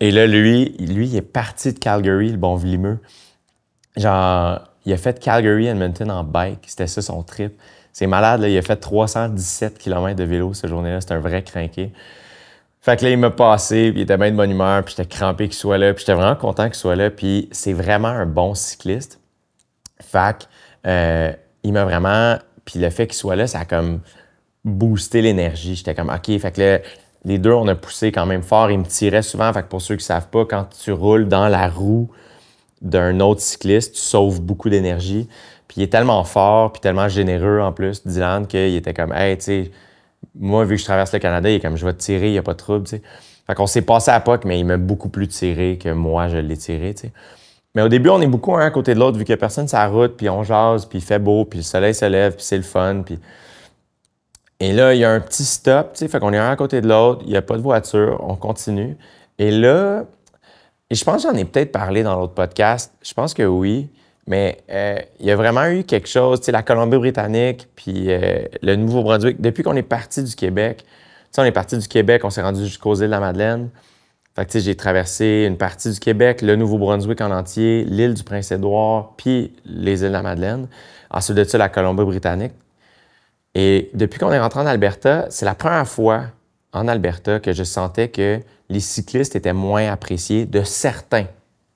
et là, lui, lui, il est parti de Calgary, le bon Vlimeux. Genre, il a fait Calgary-Edmonton en bike. C'était ça son trip. C'est malade, Il a fait 317 km de vélo cette journée-là. C'est un vrai crinqué. Fait que là, il m'a passé, puis il était bien de bonne humeur, puis j'étais crampé qu'il soit là, puis j'étais vraiment content qu'il soit là, puis c'est vraiment un bon cycliste. Fait euh, il m'a vraiment... Puis le fait qu'il soit là, ça a comme boosté l'énergie. J'étais comme, OK, fait que là, les deux, on a poussé quand même fort. Il me tirait souvent. Fait que pour ceux qui savent pas, quand tu roules dans la roue, d'un autre cycliste, tu sauves beaucoup d'énergie. Puis il est tellement fort, puis tellement généreux en plus, Dylan, qu'il était comme, hey, tu sais, moi, vu que je traverse le Canada, il est comme, je vais te tirer, il n'y a pas de trouble, tu sais. Fait qu'on s'est passé à POC, mais il m'a beaucoup plus tiré que moi, je l'ai tiré, tu sais. Mais au début, on est beaucoup un à côté de l'autre, vu que personne sur route, puis on jase, puis il fait beau, puis le soleil se lève, puis c'est le fun, puis. Et là, il y a un petit stop, tu sais, fait qu'on est un à côté de l'autre, il n'y a pas de voiture, on continue. Et là, et je pense que j'en ai peut-être parlé dans l'autre podcast. Je pense que oui. Mais euh, il y a vraiment eu quelque chose. Tu sais, la Colombie-Britannique, puis euh, le Nouveau-Brunswick, depuis qu'on est parti du Québec, tu sais, on est parti du Québec, on s'est rendu jusqu'aux îles de la Madeleine. Fait que, tu sais, j'ai traversé une partie du Québec, le Nouveau-Brunswick en entier, l'île du Prince-Édouard, puis les îles de la Madeleine. Ensuite de ça, la Colombie-Britannique. Et depuis qu'on est rentré en Alberta, c'est la première fois en Alberta que je sentais que les cyclistes étaient moins appréciés de certains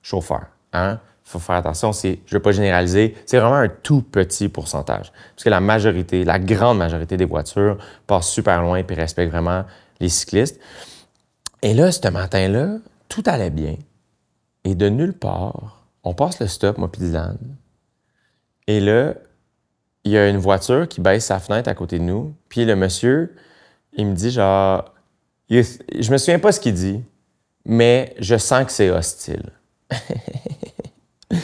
chauffeurs. Il hein? faut faire attention, je ne veux pas généraliser, c'est vraiment un tout petit pourcentage. Parce que la majorité, la grande majorité des voitures passent super loin et respectent vraiment les cyclistes. Et là, ce matin-là, tout allait bien. Et de nulle part, on passe le stop, moi, Et là, il y a une voiture qui baisse sa fenêtre à côté de nous. Puis le monsieur, il me dit genre, je me souviens pas ce qu'il dit, mais je sens que c'est hostile.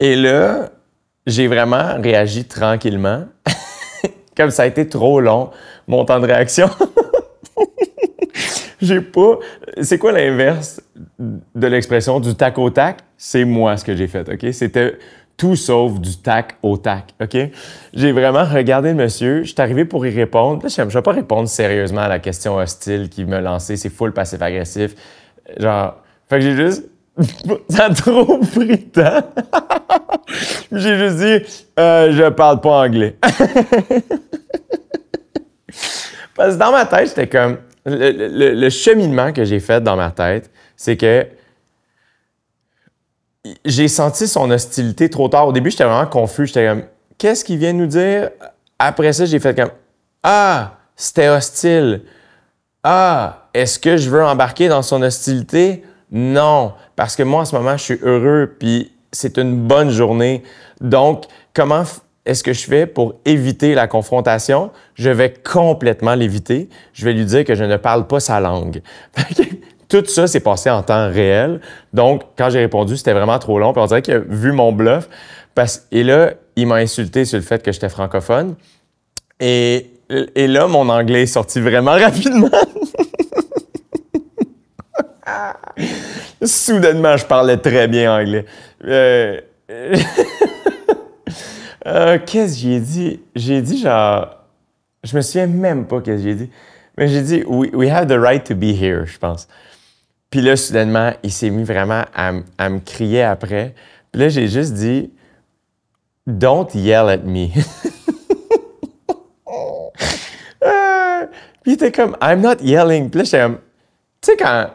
Et là, j'ai vraiment réagi tranquillement. Comme ça a été trop long, mon temps de réaction. j'ai pas. C'est quoi l'inverse de l'expression du tac au tac? C'est moi ce que j'ai fait, OK? C'était tout sauf du tac au tac, OK? J'ai vraiment regardé le monsieur, je suis arrivé pour y répondre. je ne vais pas répondre sérieusement à la question hostile qui me lançait, c'est full passif-agressif. Genre, fait que j'ai juste... Ça a trop pris de temps. j'ai juste dit, euh, je parle pas anglais. Parce que dans ma tête, c'était comme... le cheminement que j'ai fait dans ma tête, c'est que j'ai senti son hostilité trop tard. Au début, j'étais vraiment confus. J'étais comme, qu'est-ce qu'il vient nous dire? Après ça, j'ai fait comme, ah, c'était hostile. Ah, est-ce que je veux embarquer dans son hostilité? Non, parce que moi, en ce moment, je suis heureux, puis c'est une bonne journée. Donc, comment est-ce que je fais pour éviter la confrontation? Je vais complètement l'éviter. Je vais lui dire que je ne parle pas sa langue. Tout ça s'est passé en temps réel. Donc, quand j'ai répondu, c'était vraiment trop long. Puis on dirait qu'il a vu mon bluff. Et là, il m'a insulté sur le fait que j'étais francophone. Et, là, mon anglais est sorti vraiment rapidement. Soudainement, je parlais très bien anglais. Euh, euh, qu'est-ce que j'ai dit? J'ai dit genre. Je me souviens même pas qu'est-ce que j'ai dit. Mais j'ai dit, we have the right to be here, je pense. Puis là, soudainement, il s'est mis vraiment à, me crier après. Puis là, j'ai juste dit, Don't yell at me. puis il était comme, I'm not yelling. Puis là, j'étais comme, tu sais, quand.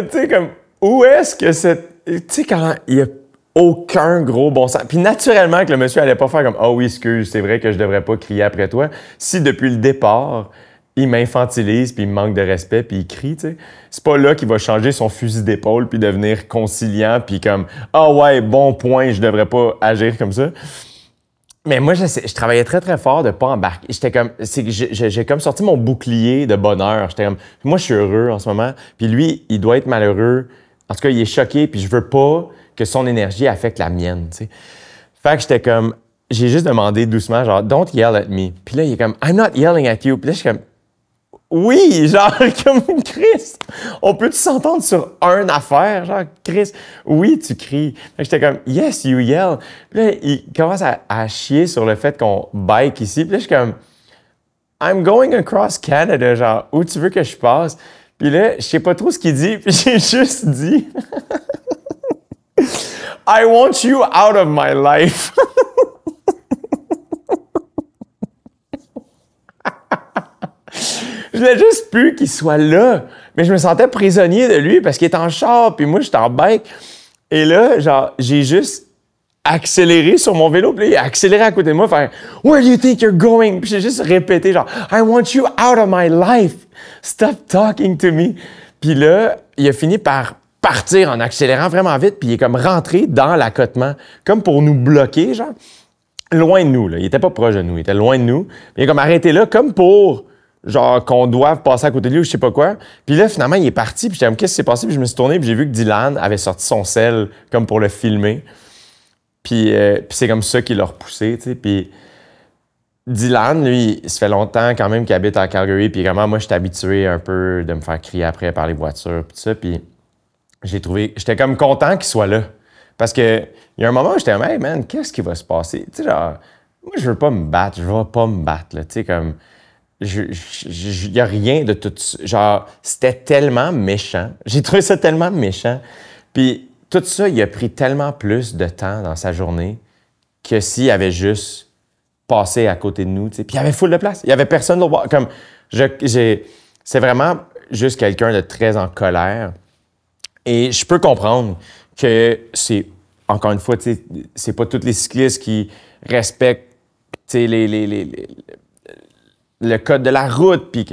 tu sais, comme, où est-ce que c'est... Tu quand il n'y a aucun gros bon sens. Puis naturellement, que le monsieur allait pas faire comme, oh, oui, excuse, c'est vrai que je devrais pas crier après toi. Si depuis le départ, il m'infantilise, puis il manque de respect, puis il crie, C'est pas là qu'il va changer son fusil d'épaule, puis devenir conciliant, puis comme Ah ouais, bon point, je devrais pas agir comme ça. Mais moi, je, travaillais très, très fort de pas embarquer. J'étais comme, j'ai comme sorti mon bouclier de bonheur. J'étais comme, moi, je suis heureux en ce moment. Puis lui, il doit être malheureux. En tout cas, il est choqué, puis je veux pas que son énergie affecte la mienne, Fait que j'étais comme, j'ai juste demandé doucement, genre, don't yell at me. Puis là, il est comme, I'm not yelling at you. Puis là, je suis comme, oui, genre, comme Chris, on peut-tu s'entendre sur un affaire? Genre, Chris, oui, tu cries. j'étais comme, yes, you yell. Puis là, il commence à, à chier sur le fait qu'on bike ici. Puis là, je suis comme, I'm going across Canada, genre, où tu veux que je passe? Puis là, je sais pas trop ce qu'il dit, puis j'ai juste dit, I want you out of my life. Je voulais juste plus qu'il soit là. Mais je me sentais prisonnier de lui parce qu'il est en char, puis moi, j'étais en bike. Et là, genre, j'ai juste accéléré sur mon vélo, puis il a accéléré à côté de moi, faire « Where do you think you're going? » Puis j'ai juste répété, genre « I want you out of my life. Stop talking to me. » Puis là, il a fini par partir en accélérant vraiment vite, puis il est comme rentré dans l'accotement, comme pour nous bloquer, genre, loin de nous. Là. Il était pas proche de nous, il était loin de nous. Il est comme arrêté là, comme pour genre qu'on doive passer à côté de lui ou je sais pas quoi. Puis là, finalement, il est parti, puis j'étais comme, qu'est-ce qui s'est passé? Puis je me suis tourné, puis j'ai vu que Dylan avait sorti son sel comme pour le filmer. Puis, euh, c'est comme ça qu'il l'a repoussé, tu sais. Puis Dylan, lui, il se fait longtemps quand même qu'il habite à Calgary, puis vraiment, moi, j'étais habitué un peu de me faire crier après par les voitures, puis tout ça, puis j'ai trouvé, j'étais comme content qu'il soit là. Parce que il y a un moment où j'étais comme, hey man, qu'est-ce qui va se passer? Tu sais, genre, moi, je veux pas me battre, je veux pas me battre, là, tu sais, comme il n'y a rien de tout Genre, c'était tellement méchant. J'ai trouvé ça tellement méchant. Puis tout ça, il a pris tellement plus de temps dans sa journée que s'il avait juste passé à côté de nous, Puis il y avait foule de place. Il y avait personne Comme, j'ai, c'est vraiment juste quelqu'un de très en colère. Et je peux comprendre que c'est, encore une fois, c'est pas tous les cyclistes qui respectent, les le code de la route, puis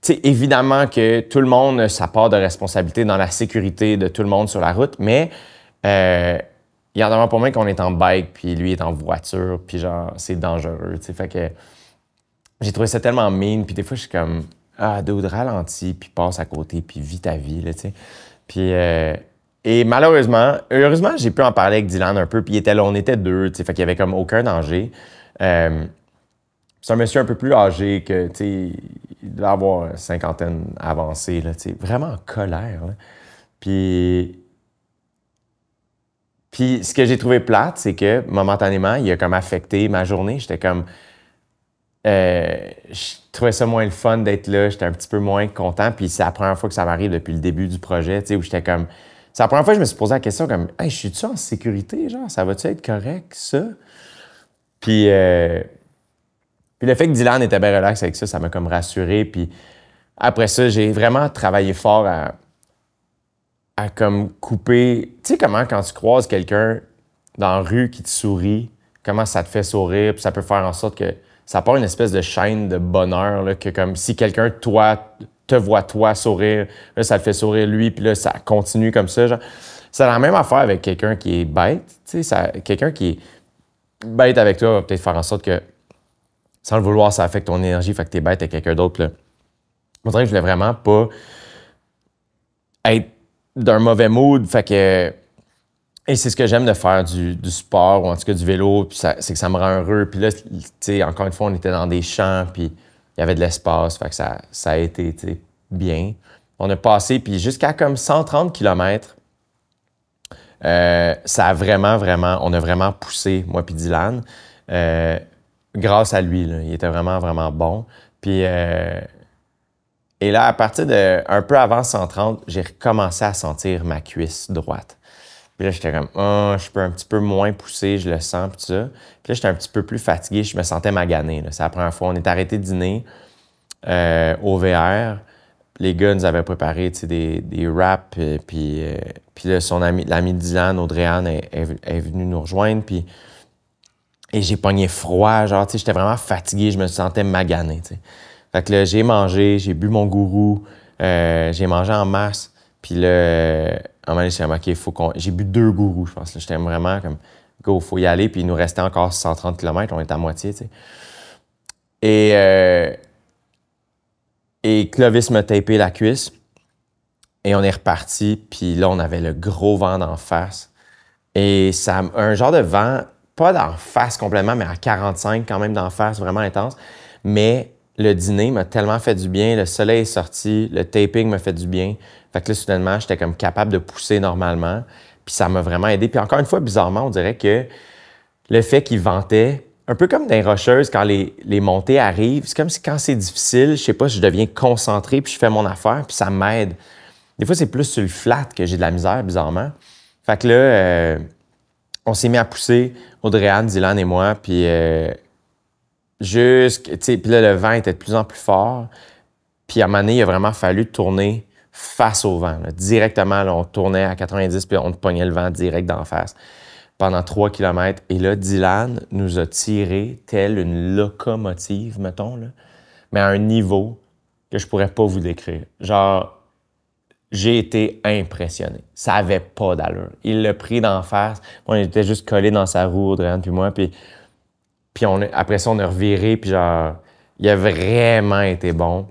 sais évidemment que tout le monde a sa part de responsabilité dans la sécurité de tout le monde sur la route, mais euh, il y en a pour moi qu'on est en bike, puis lui est en voiture, puis genre, c'est dangereux, tu Fait que j'ai trouvé ça tellement mine, puis des fois, je suis comme, ah, dude, ralentis, puis passe à côté, puis vis ta vie, tu sais. Puis, euh, et malheureusement, heureusement, j'ai pu en parler avec Dylan un peu, puis était là, on était deux, tu sais, fait qu'il y avait comme aucun danger. Euh, c'est un monsieur un peu plus âgé que, tu sais, il doit avoir cinquantaine avancée, là, vraiment en colère. Puis, puis ce que j'ai trouvé plate, c'est que momentanément, il a comme affecté ma journée. J'étais comme, euh, je trouvais ça moins le fun d'être là. J'étais un petit peu moins content. Puis c'est la première fois que ça m'arrive depuis le début du projet, tu sais, où j'étais comme, c'est la première fois que je me suis posé la question comme, hey, je suis-tu en sécurité, genre, ça va-tu être correct ça? Puis euh, puis le fait que Dylan était bien relax avec ça, ça m'a comme rassuré. Puis après ça, j'ai vraiment travaillé fort à, comme couper. Tu sais comment quand tu croises quelqu'un dans la rue qui te sourit, comment ça te fait sourire, puis ça peut faire en sorte que ça part une espèce de chaîne de bonheur, que comme si quelqu'un, toi, te voit toi sourire, ça te fait sourire lui, puis là, ça continue comme ça. Genre. C'est la même affaire avec quelqu'un qui est bête, tu sais, quelqu'un qui est bête avec toi va peut-être faire en sorte que sans le vouloir, ça affecte ton énergie, fait que t'es bête avec quelqu'un d'autre. moi que je voulais vraiment pas être d'un mauvais mood, fait que. Et c'est ce que j'aime de faire du, sport ou en tout cas du vélo, puis c'est que ça me rend heureux. Puis là, tu encore une fois, on était dans des champs, puis il y avait de l'espace, fait que ça, ça a été, bien. On a passé, puis jusqu'à comme 130 km, euh, ça a vraiment, vraiment, on a vraiment poussé, moi puis Dylan. Euh, grâce à lui. Il était vraiment, vraiment bon. Puis, euh, et là, à partir de un peu avant 130, j'ai recommencé à sentir ma cuisse droite. Puis là, j'étais comme, ah, je peux un petit peu moins pousser, je le sens, puis ça. Puis là, j'étais un petit peu plus fatigué, je me sentais magané. C'est la première fois. On est arrêté dîner euh, au VR. Les gars nous avaient préparé des, des wraps. Euh, puis, là, son ami, l'ami Dylan, Audrey est, venu nous rejoindre. Puis et j'ai pogné froid, genre, tu sais, j'étais vraiment fatigué, je me sentais magané, tu sais. Fait que là, j'ai mangé, j'ai bu mon gourou, euh, j'ai mangé en masse. Puis là, en même temps, faut qu'on... J'ai bu deux gourous, je pense. J'étais vraiment comme, go, faut y aller. Puis il nous restait encore 130 km, on est à moitié, tu sais. Et, euh, et Clovis m'a tapé la cuisse. Et on est reparti. Puis là, on avait le gros vent d'en face. Et ça, un genre de vent pas d'en face complètement, mais à 45 quand même d'en face, vraiment intense. Mais le dîner m'a tellement fait du bien, le soleil est sorti, le taping m'a fait du bien. Fait que là, soudainement, j'étais comme capable de pousser normalement. Puis ça m'a vraiment aidé. Puis encore une fois, bizarrement, on dirait que le fait qu'il ventait, un peu comme des rocheuses, quand les, montées arrivent, c'est comme si quand c'est difficile, je sais pas, je deviens concentré, puis je fais mon affaire, puis ça m'aide. Des fois, c'est plus sur le flat que j'ai de la misère, bizarrement. Fait que là, euh, on s'est mis à pousser, Audrey Anne, Dylan et moi, puis euh, sais puis là, le vent était de plus en plus fort. Puis à un il a vraiment fallu tourner face au vent. Directement, là, on tournait à 90, puis on pognait le vent direct d'en face pendant 3 km. Et là, Dylan nous a tiré telle une locomotive, mettons, là, mais à un niveau que je pourrais pas vous décrire. Genre, j'ai été impressionné. Ça avait pas d'allure. Il l'a pris d'en face. On était juste collés dans sa roue, Adrien puis moi. Puis, puis on, après ça, on a reviré. Puis genre, il a vraiment été bon.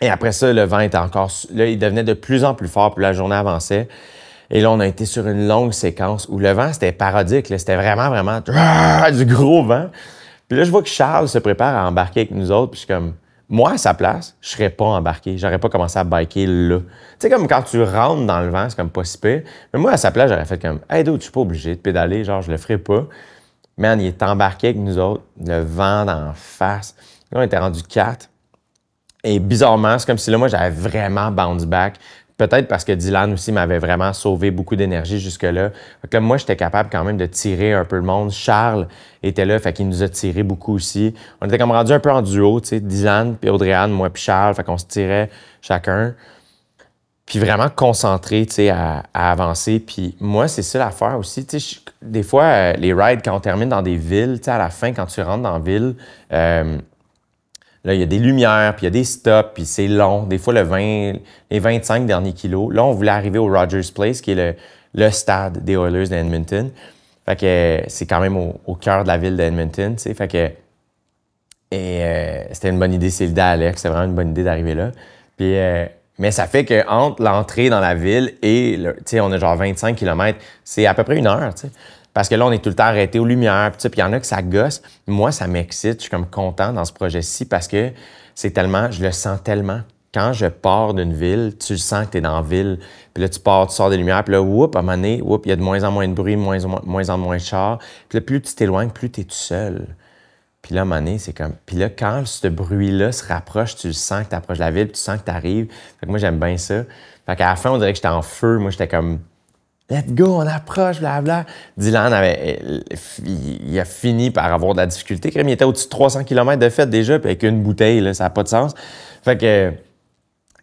Et après ça, le vent était encore... Là, il devenait de plus en plus fort. Puis la journée avançait. Et là, on a été sur une longue séquence où le vent, c'était parodique. C'était vraiment, vraiment du gros vent. Puis là, je vois que Charles se prépare à embarquer avec nous autres. Puis je suis comme... Moi, à sa place, je serais pas embarqué. J'aurais pas commencé à biker là. Tu sais, comme quand tu rentres dans le vent, c'est comme pas si pire. Mais moi, à sa place, j'aurais fait comme Hey, tu tu suis pas obligé de pédaler, genre, je le ferai pas. Man, il est embarqué avec nous autres, le vent en face. Là, on était rendu quatre. Et bizarrement, c'est comme si là, moi, j'avais vraiment bounce back. Peut-être parce que Dylan aussi m'avait vraiment sauvé beaucoup d'énergie jusque-là. Là, moi, j'étais capable quand même de tirer un peu le monde. Charles était là, fait qu'il nous a tiré beaucoup aussi. On était comme rendu un peu en duo, tu sais, Dylan, puis audrey moi, puis Charles, fait qu'on se tirait chacun. Puis vraiment concentré, tu sais, à, avancer. Puis moi, c'est ça l'affaire aussi, tu sais, des fois, euh, les rides, quand on termine dans des villes, tu sais, à la fin, quand tu rentres dans la ville, euh, Là, il y a des lumières, puis il y a des stops, puis c'est long. Des fois, le 20, les 25 derniers kilos. Là, on voulait arriver au Rogers Place, qui est le, stade des Oilers d'Edmonton. Fait que euh, c'est quand même au, cœur de la ville d'Edmonton, tu sais. Fait Et euh, c'était une bonne idée, c'est le Alex. C'était vraiment une bonne idée d'arriver là. Puis... Euh, mais ça fait que entre l'entrée dans la ville et, tu sais, on a genre 25 km, c'est à peu près une heure, tu sais. Parce que là, on est tout le temps arrêté aux lumières, puis il y en a que ça gosse. Moi, ça m'excite. Je suis comme content dans ce projet-ci parce que c'est tellement, je le sens tellement. Quand je pars d'une ville, tu le sens que tu es dans la ville. Puis là, tu pars, tu sors des lumières, puis là, whoop, à un moment donné, il y a de moins en moins de bruit, moins, moins, moins en moins de char. Puis là, plus tu t'éloignes, plus tu es tout seul. Puis là, à un moment donné, c'est comme. Puis là, quand ce bruit-là se rapproche, tu le sens que tu approches de la ville, tu sens que tu arrives. Fait que moi, j'aime bien ça. Fait qu'à la fin, on dirait que j'étais en feu. Moi, j'étais comme Let's go, on approche, blabla. Dylan avait, il a fini par avoir de la difficulté. Il était au-dessus de 300 km de fête déjà, avec une bouteille, là, ça n'a pas de sens. Fait que,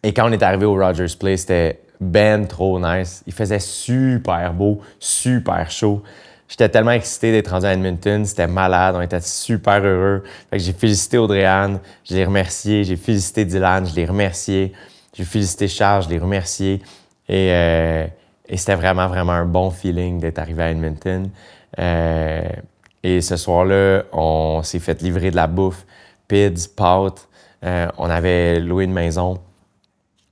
et quand on est arrivé au Rogers Place, c'était ben trop nice. Il faisait super beau, super chaud. J'étais tellement excité d'être rendu à Edmonton, c'était malade, on était super heureux. Fait que j'ai félicité Audrey Anne, je remercié, j'ai félicité Dylan, je l'ai remercié, j'ai félicité Charles, je l'ai remercié. Et euh, et c'était vraiment, vraiment un bon feeling d'être arrivé à Edmonton. Euh, et ce soir-là, on s'est fait livrer de la bouffe, pids, pâtes. Euh, on avait loué une maison.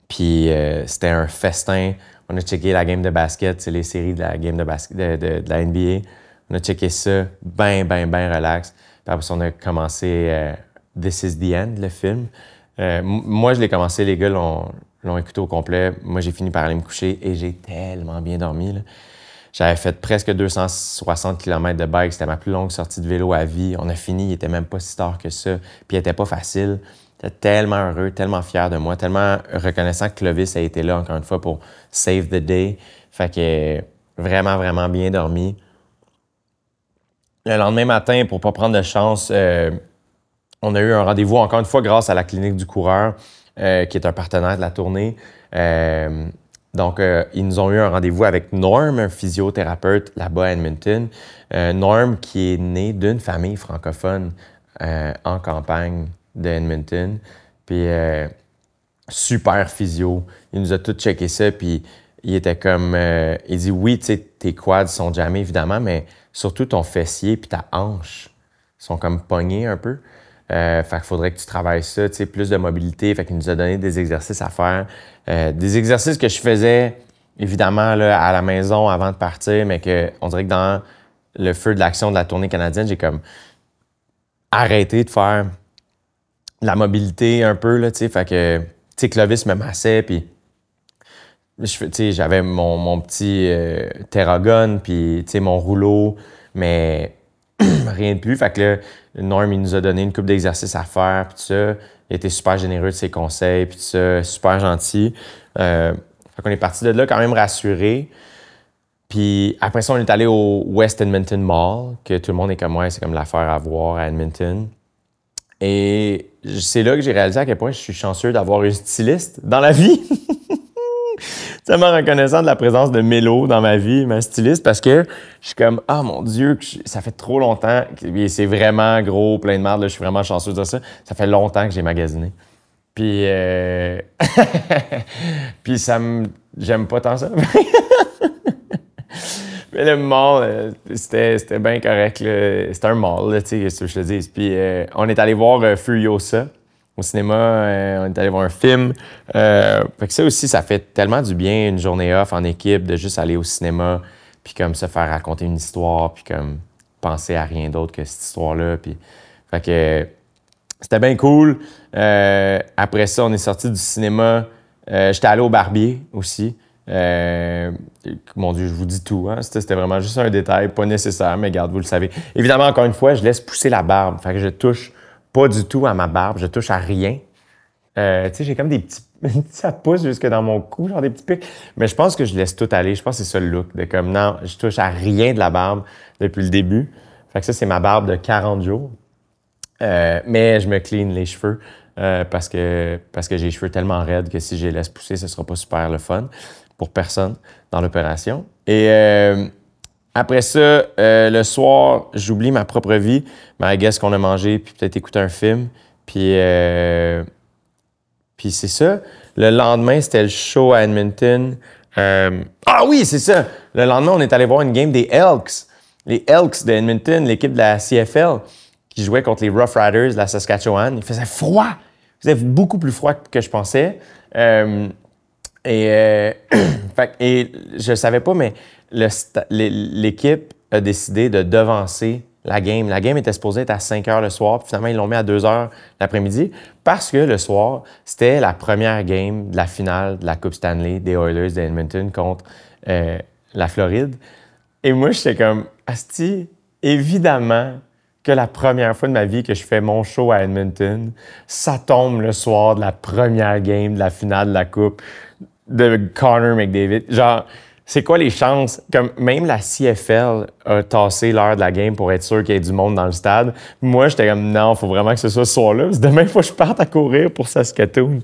Puis euh, c'était un festin. On a checké la game de basket, c'est les séries de la game de, basket, de, la NBA. On a checké ça, ben, ben, ben relax. Puis après on a commencé This is the End, le film. moi, je l'ai commencé, les gars long écouté au complet. Moi, j'ai fini par aller me coucher et j'ai tellement bien dormi. J'avais fait presque 260 km de bike. C'était ma plus longue sortie de vélo à vie. On a fini, il était même pas si tard que ça. Puis il était pas facile. J'étais tellement heureux, tellement fier de moi, tellement reconnaissant que Clovis a été là encore une fois pour save the day. Fait que vraiment, vraiment bien dormi. Le lendemain matin, pour pas prendre de chance, euh, on a eu un rendez-vous encore une fois grâce à la clinique du coureur. Euh, qui est un partenaire de la tournée. Euh, donc, euh, ils nous ont eu un rendez-vous avec Norm, un physiothérapeute là-bas à Edmonton. Norm, qui est né d'une famille francophone en campagne d'Edmonton. Puis, super physio. Il nous a tout checké ça. Puis, il était comme. il dit Oui, tu sais, tes quads sont jamais évidemment, mais surtout ton fessier puis ta hanche sont comme pognés un peu. Euh, fait qu'il faudrait que tu travailles ça, tu sais, plus de mobilité. Fait qu'il nous a donné des exercices à faire. Euh, des exercices que je faisais, évidemment, là, à la maison avant de partir, mais qu'on dirait que dans le feu de l'action de la tournée canadienne, j'ai comme arrêté de faire la mobilité un peu, là, tu sais. Fait que, tu sais, Clovis me massait, puis j'avais mon, mon, petit euh, puis, tu sais, mon rouleau, mais rien de plus. Fait que là, Norm, il nous a donné une coupe d'exercices à faire, puis ça. Il était super généreux de ses conseils, puis ça, super gentil. Euh, fait qu'on est parti de là quand même rassuré. Puis après ça, on est allé au West Edmonton Mall, que tout le monde est comme moi, c'est comme l'affaire à voir à Edmonton. Et c'est là que j'ai réalisé à quel point je suis chanceux d'avoir une styliste dans la vie. tellement reconnaissant de la présence de Mélo dans ma vie, ma styliste, parce que je suis comme, ah mon Dieu, ça fait trop longtemps, c'est vraiment gros, plein de merde, je suis vraiment chanceux de ça. Ça fait longtemps que j'ai magasiné. Puis, euh... puis ça me. J'aime pas tant ça. Mais le mall, euh, c'était, bien correct. C'était un mall, tu sais, ce que je te dis. Puis euh, on est allé voir euh, Furiosa au cinéma, euh, on est allé voir un film. Euh, fait que ça aussi, ça fait tellement du bien une journée off en équipe de juste aller au cinéma, puis comme se faire raconter une histoire, puis comme penser à rien d'autre que cette histoire-là. Puis, fait que c'était bien cool. Euh, après ça, on est sorti du cinéma. J'étais allé au barbier aussi. mon Dieu, je vous dis tout. Hein. C'était vraiment juste un détail, pas nécessaire, mais garde, vous le savez. Évidemment, encore une fois, je laisse pousser la barbe. Fait que je touche pas du tout à ma barbe, je touche à rien. Euh, tu sais, j'ai comme des petits. ça pousse jusque dans mon cou, genre des petits pics. Mais je pense que je laisse tout aller. Je pense que c'est ça le look. De comme, non, je touche à rien de la barbe depuis le début. Fait que ça, c'est ma barbe de 40 jours. Euh, mais je me clean les cheveux euh, parce que, parce que j'ai les cheveux tellement raides que si je les laisse pousser, ce sera pas super le fun pour personne dans l'opération. Et. Après ça, euh, le soir, j'oublie ma propre vie, ma guess qu'on a mangé, puis peut-être écouter un film. Puis, euh, puis c'est ça. Le lendemain, c'était le show à Edmonton. Euh, ah oui, c'est ça. Le lendemain, on est allé voir une game des Elks. Les Elks de Edmonton, l'équipe de la CFL, qui jouait contre les Rough Riders de la Saskatchewan. Il faisait froid. Il faisait beaucoup plus froid que je pensais. et, et je savais pas, mais l'équipe a décidé de devancer la game. La game était supposée être à 5 heures le soir, puis finalement, ils l'ont mis à 2 heures l'après-midi parce que le soir, c'était la première game de la finale de la Coupe Stanley des Oilers d'Edmonton contre euh, la Floride. Et moi, j'étais comme, Asti, évidemment que la première fois de ma vie que je fais mon show à Edmonton, ça tombe le soir de la première game de la finale de la Coupe de Connor McDavid. Genre, c'est quoi les chances? Comme même la CFL a tassé l'heure de la game pour être sûr qu'il y ait du monde dans le stade. Moi, j'étais comme non, faut vraiment que ce soit ce soir-là. Demain, il faut que je parte à courir pour Saskatoon.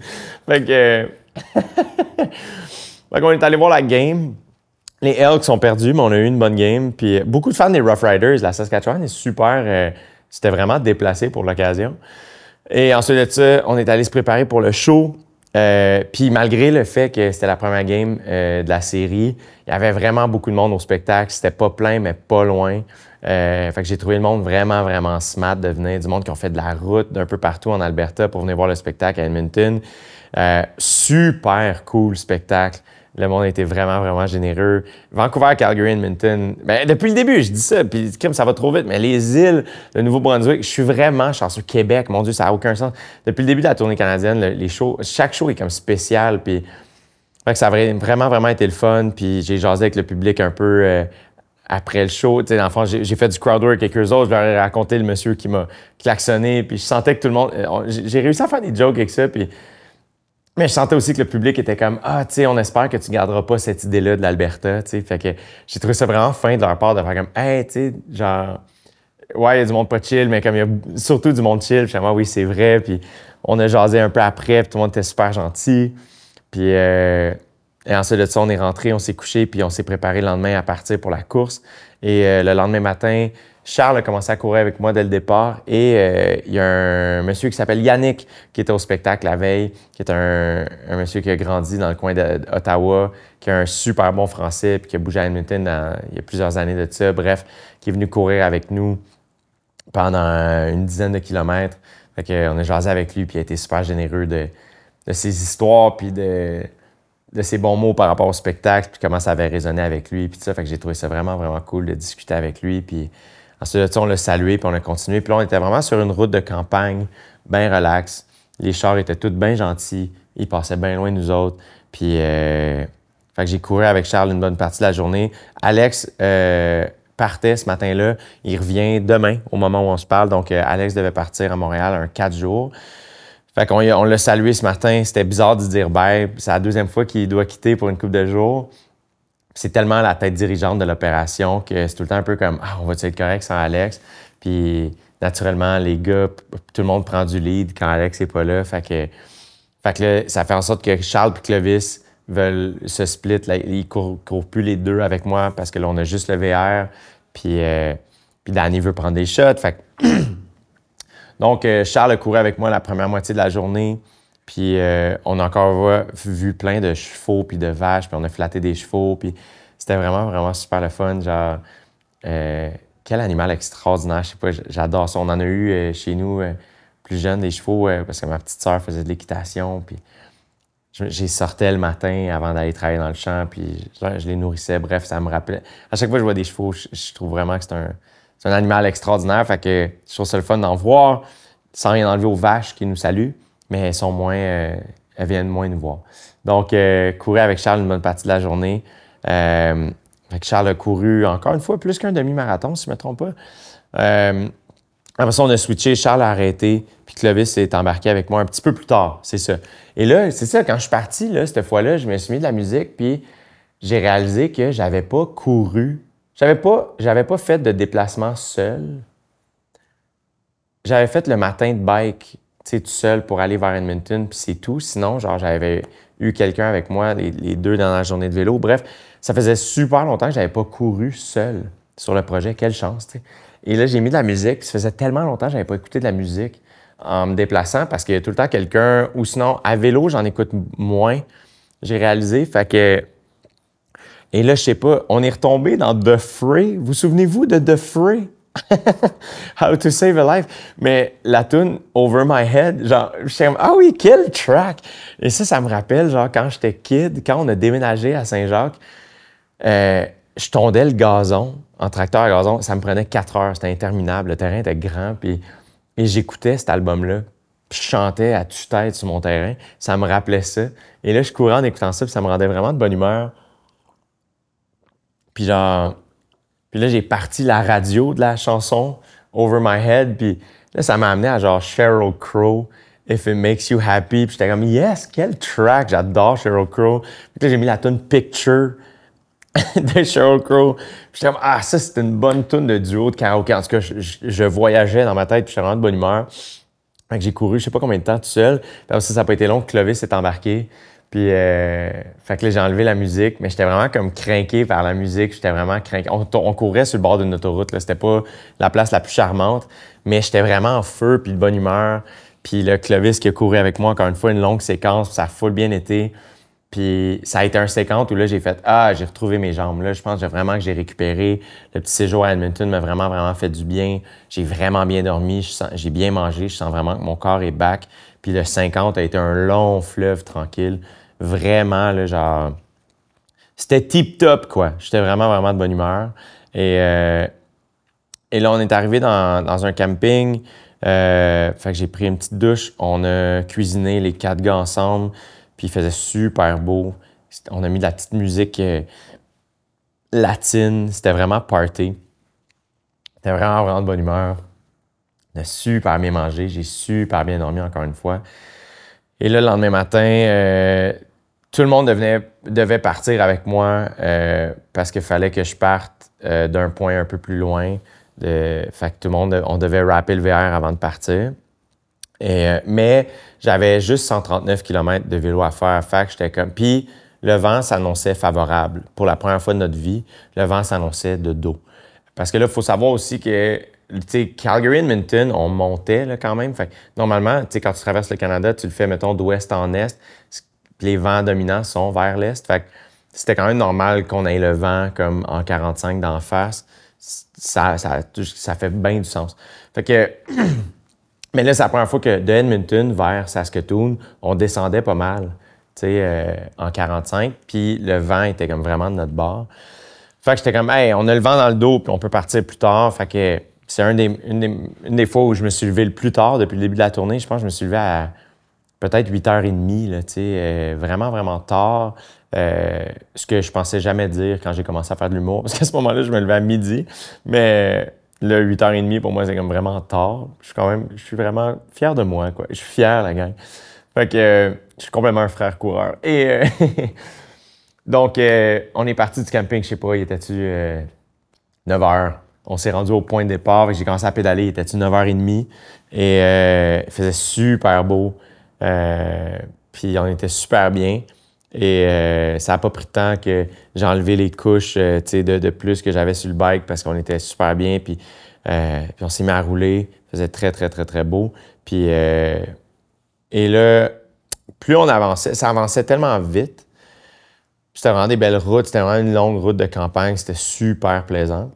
Fait que. Euh, fait est allé voir la game. Les Elks ont perdu, mais on a eu une bonne game. Puis euh, beaucoup de fans des Rough Riders. La Saskatchewan est super. Euh, c'était vraiment déplacé pour l'occasion. Et ensuite de ça, on est allé se préparer pour le show. Euh, puis malgré le fait que c'était la première game euh, de la série, il y avait vraiment beaucoup de monde au spectacle. C'était pas plein, mais pas loin. Euh, fait que j'ai trouvé le monde vraiment, vraiment smart de venir. Du monde qui ont fait de la route d'un peu partout en Alberta pour venir voir le spectacle à Edmonton. super cool spectacle. Le monde était vraiment, vraiment généreux. Vancouver, Calgary, Edmonton. Ben, depuis le début, je dis ça. Puis, comme ça va trop vite, mais les îles, le Nouveau-Brunswick, je suis vraiment chanceux. Québec, mon Dieu, ça n'a aucun sens. Depuis le début de la tournée canadienne, les shows, chaque show est comme spécial. Puis, ça a vraiment, vraiment été le fun. Puis, j'ai jasé avec le public un peu euh, après le show, tu sais, j'ai fait du crowdwork avec eux autres. Je leur ai raconté le monsieur qui m'a klaxonné, puis je sentais que tout le monde. Euh, j'ai réussi à faire des jokes avec ça, puis mais je sentais aussi que le public était comme Ah, tu sais, on espère que tu garderas pas cette idée-là de l'Alberta. tu sais. Fait que j'ai trouvé ça vraiment fin de leur part de faire comme Hey, tu sais, genre, ouais, il y a du monde pas chill, mais comme il y a surtout du monde chill. Puis moi, oui, c'est vrai. Puis on a jasé un peu après, puis tout le monde était super gentil. Puis euh, et ensuite de ça, on est rentré, on s'est couché, puis on s'est préparé le lendemain à partir pour la course. Et euh, le lendemain matin, Charles a commencé à courir avec moi dès le départ et euh, il y a un monsieur qui s'appelle Yannick qui était au spectacle la veille, qui est un, monsieur qui a grandi dans le coin d'Ottawa, qui a un super bon français puis qui a bougé à Edmonton il y a plusieurs années de ça. Bref, qui est venu courir avec nous pendant une dizaine de kilomètres. Fait on a jasé avec lui puis il a été super généreux de, ses histoires puis de, de ses bons mots par rapport au spectacle puis comment ça avait résonné avec lui puis ça. Fait que j'ai trouvé ça vraiment, vraiment cool de discuter avec lui puis Ensuite on l'a salué, puis on a continué. Puis on était vraiment sur une route de campagne, bien relax. Les chars étaient tous bien gentils. Ils passaient bien loin de nous autres. Puis, euh, fait que j'ai couru avec Charles une bonne partie de la journée. Alex euh, partait ce matin-là. Il revient demain, au moment où on se parle. Donc, euh, Alex devait partir à Montréal un quatre jours. Fait qu'on on l'a salué ce matin. C'était bizarre de dire bye. C'est la deuxième fois qu'il doit quitter pour une coupe de jours c'est tellement la tête dirigeante de l'opération que c'est tout le temps un peu comme Ah, on va-tu être correct sans Alex? Puis naturellement, les gars, tout le monde prend du lead quand Alex n'est pas là. Fait que, ça fait en sorte que Charles et Clovis veulent se split. ils ne courent, plus les deux avec moi parce que là, on a juste le VR. Euh, puis, Danny veut prendre des shots. Donc, euh, Charles a couru avec moi la première moitié de la journée. Puis euh, on a encore vu plein de chevaux, puis de vaches, puis on a flatté des chevaux, puis c'était vraiment, vraiment super le fun. Genre, euh, quel animal extraordinaire, je sais pas, j'adore ça. On en a eu euh, chez nous plus jeune des chevaux parce que ma petite sœur faisait de l'équitation, puis j'y sortais le matin avant d'aller travailler dans le champ, puis je, les nourrissais. Bref, ça me rappelait. À chaque fois que je vois des chevaux, je, trouve vraiment que c'est un, un, animal extraordinaire. Fait que je trouve ça le fun d'en voir, sans rien enlever aux vaches qui nous saluent mais elles sont moins, euh, viennent moins nous voir. Donc, euh, courir avec Charles une bonne partie de la journée. Euh, avec Charles a couru encore une fois plus qu'un demi-marathon, si je ne me trompe pas. après ça, on a switché, Charles a arrêté, puis Clovis est embarqué avec moi un petit peu plus tard, c'est ça. Et là, c'est ça, quand je suis parti, cette fois-là, je me suis mis de la musique, puis j'ai réalisé que j'avais pas couru, j'avais pas, j'avais pas fait de déplacement seul. J'avais fait le matin de bike tout seul pour aller vers Edmonton, puis c'est tout. Sinon, genre, j'avais eu quelqu'un avec moi les, deux, dans la journée de vélo. Bref, ça faisait super longtemps que j'avais pas couru seul sur le projet. Quelle chance, Et là, j'ai mis de la musique, ça faisait tellement longtemps que j'avais pas écouté de la musique en me déplaçant parce qu'il y tout le temps quelqu'un, ou sinon, à vélo, j'en écoute moins. J'ai réalisé, fait que. Et là, je sais pas, on est retombé dans The Free. Vous, vous souvenez-vous de The Free? How to Save a Life. Mais la tune Over My Head, genre, suis comme, ah oui, quel track! Et ça, ça me rappelle, genre, quand j'étais kid, quand on a déménagé à Saint-Jacques, euh, je tondais le gazon en tracteur à gazon. Ça me prenait quatre heures, c'était interminable. Le terrain était grand, puis et j'écoutais cet album-là. Puis je chantais à tue-tête sur mon terrain. Ça me rappelait ça. Et là, je courais en écoutant ça, puis ça me rendait vraiment de bonne humeur. Puis genre, puis là, j'ai parti la radio de la chanson, Over My Head. Puis là, ça m'a amené à genre Sheryl Crow, If It Makes You Happy. Puis j'étais comme, yes, quel track, j'adore Sheryl Crow. Puis là, j'ai mis la tune Picture de Sheryl Crow. J'étais comme, ah, ça, c'est une bonne tune de duo de karaoké. En tout cas, je, voyageais dans ma tête, puis j'étais vraiment de bonne humeur. Fait que j'ai couru, je sais pas combien de temps, tout seul. Puis ça, ça n'a pas été long Clovis s'est embarqué. Puis, euh, fait que j'ai enlevé la musique, mais j'étais vraiment comme craqué par la musique. J'étais vraiment craqué. On, courait sur le bord d'une autoroute, là. C'était pas la place la plus charmante, mais j'étais vraiment en feu, puis de bonne humeur. Puis le Clovis qui a couru avec moi, encore une fois, une longue séquence, ça a full bien été. Puis ça a été un séquence où là, j'ai fait Ah, j'ai retrouvé mes jambes. Là, je pense que vraiment que j'ai récupéré. Le petit séjour à Edmonton m'a vraiment, vraiment fait du bien. J'ai vraiment bien dormi. J'ai bien mangé. Je sens vraiment que mon corps est back. Puis le 50 a été un long fleuve tranquille vraiment, genre, c'était tip-top, quoi. J'étais vraiment, vraiment de bonne humeur. Et, euh, et là, on est arrivé dans, un camping. Euh, fait que j'ai pris une petite douche. On a cuisiné les quatre gars ensemble. Puis il faisait super beau. On a mis de la petite musique euh, latine. C'était vraiment party. C'était vraiment, vraiment de bonne humeur. On super bien mangé. J'ai super bien dormi encore une fois. Et là, le lendemain matin, tout le monde devait partir avec moi euh, parce qu'il fallait que je parte euh, d'un point un peu plus loin. fait que tout le monde, on devait rapper le VR avant de partir. Euh, mais j'avais juste 139 km de vélo à faire. Fait que j'étais comme. Puis le vent s'annonçait favorable. Pour la première fois de notre vie, le vent s'annonçait de dos. Parce que là, il faut savoir aussi que Calgary Edmonton, on montait quand même. Fait, normalement, quand tu traverses le Canada, tu le fais, mettons, d'ouest en est, puis les vents dominants sont vers l'est. Fait c'était quand même normal qu'on ait le vent comme en 45 d'en face. Ça, fait bien du sens. Fait que. Mais là, c'est la première fois que de Edmonton vers Saskatoon, on descendait pas mal, tu sais, euh, en 45, puis le vent était comme vraiment de notre bord. Fait que j'étais comme, hey, on a le vent dans le dos, puis on peut partir plus tard. Fait que c'est un une, une, des, fois où je me suis levé le plus tard depuis le début de la tournée. Je pense que je me suis levé à peut-être 8h30, là, euh, vraiment, vraiment tard. Euh, ce que je pensais jamais dire quand j'ai commencé à faire de l'humour, parce qu'à ce moment-là, je me levais à midi. Mais le 8h30, pour moi, c'est comme vraiment tard. Je suis quand même, je suis vraiment fier de moi, quoi. Je suis fier, la gang. Fait que je suis complètement un frère coureur. Et euh, donc, on est parti du camping, je sais pas, il était-tu 9h? on s'est rendu au point de départ, et j'ai commencé à pédaler, il était 9h30 et il faisait super beau. Euh, puis on était super bien. Et euh, ça n'a pas pris de temps que j'ai enlevé les couches euh, de, plus que j'avais sur le bike parce qu'on était super bien. Puis, on s'est mis à rouler. Ça faisait très, très, très, très beau. Puis, et là, plus on avançait, ça avançait tellement vite. C'était vraiment des belles routes. C'était vraiment une longue route de campagne. C'était super plaisant.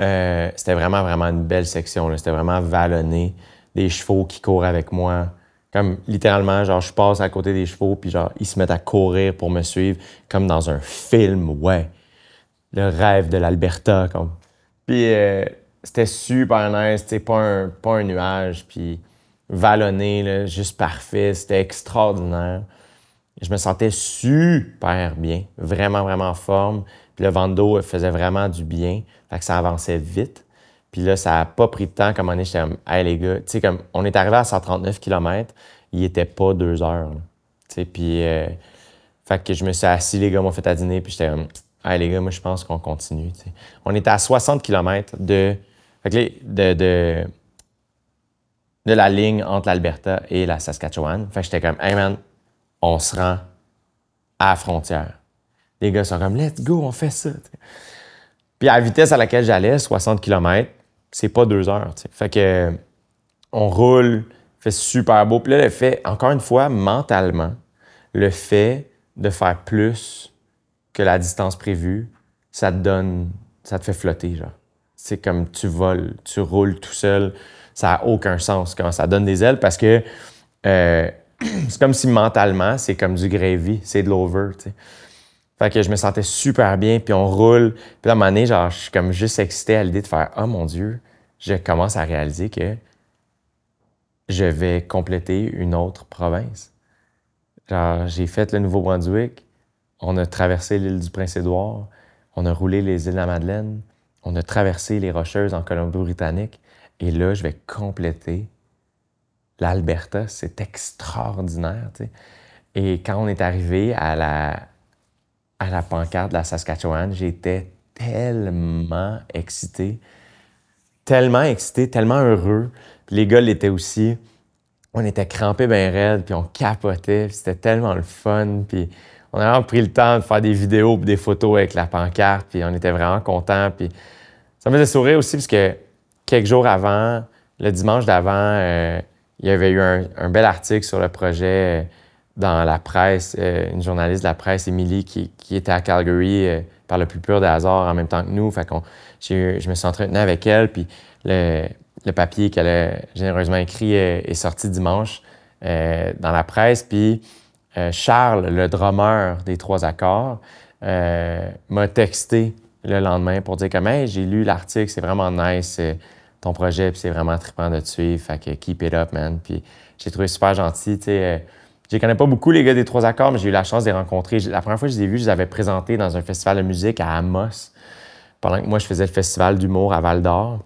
c'était vraiment, vraiment une belle section. C'était vraiment vallonné. Des chevaux qui courent avec moi. Comme littéralement, genre, je passe à côté des chevaux, puis genre, ils se mettent à courir pour me suivre, comme dans un film, ouais. Le rêve de l'Alberta, comme. Puis euh, c'était super nice, c'était pas un, pas un nuage, puis vallonné, juste parfait, c'était extraordinaire. Je me sentais super bien, vraiment, vraiment en forme. Puis le vent euh, d'eau faisait vraiment du bien, fait que ça avançait vite. Puis là, ça n'a pas pris de temps. Comme on est, j'étais comme, hey les gars, tu sais, comme on est arrivé à 139 km, il était pas deux heures. Tu sais, puis, euh, fait que je me suis assis, les gars m'ont fait à dîner, puis j'étais comme, hey les gars, moi je pense qu'on continue. On était à 60 km de, fait de, de, de, la ligne entre l'Alberta et la Saskatchewan. Fait que j'étais comme, hey man, on se rend à la frontière. Les gars sont comme, let's go, on fait ça. Puis à la vitesse à laquelle j'allais, 60 km, c'est pas deux heures. T'sais. Fait que euh, on roule, fait super beau. Puis là, le fait, encore une fois, mentalement, le fait de faire plus que la distance prévue, ça te donne, ça te fait flotter, genre. C'est comme tu voles, tu roules tout seul. Ça n'a aucun sens quand ça donne des ailes parce que euh, c'est comme si mentalement, c'est comme du gravy, c'est de l'over, fait que je me sentais super bien, puis on roule. Puis à un moment donné, genre, je suis comme juste excité à l'idée de faire Oh mon Dieu, je commence à réaliser que je vais compléter une autre province. Genre, j'ai fait le Nouveau-Brunswick, on a traversé l'île du Prince-Édouard, on a roulé les îles de la Madeleine, on a traversé les Rocheuses en Colombie-Britannique, et là, je vais compléter l'Alberta. C'est extraordinaire, tu sais. Et quand on est arrivé à la, à la pancarte de la Saskatchewan. J'étais tellement excité, tellement excité, tellement heureux. les gars l'étaient aussi. On était crampés bien raides, puis on capotait, c'était tellement le fun. Puis on a vraiment pris le temps de faire des vidéos des photos avec la pancarte, puis on était vraiment contents. Puis ça me faisait sourire aussi, parce que quelques jours avant, le dimanche d'avant, euh, il y avait eu un, bel article sur le projet euh, dans la presse, euh, une journaliste de la presse, Émilie, qui, était à Calgary euh, par le plus pur des hasards en même temps que nous. Fait je me suis entretenu avec elle, puis le, papier qu'elle a généreusement écrit euh, est, sorti dimanche dans la presse. Puis Charles, le drummer des trois accords, m'a texté le lendemain pour dire que j'ai lu l'article, c'est vraiment nice ton projet, puis c'est vraiment trippant de te suivre. Fait que keep it up, man. Puis j'ai trouvé super gentil, tu je les connais pas beaucoup, les gars des Trois Accords, mais j'ai eu la chance de les rencontrer. La première fois que je les ai vus, je les avais présentés dans un festival de musique à Amos, pendant que moi, je faisais le festival d'humour à Val d'Or.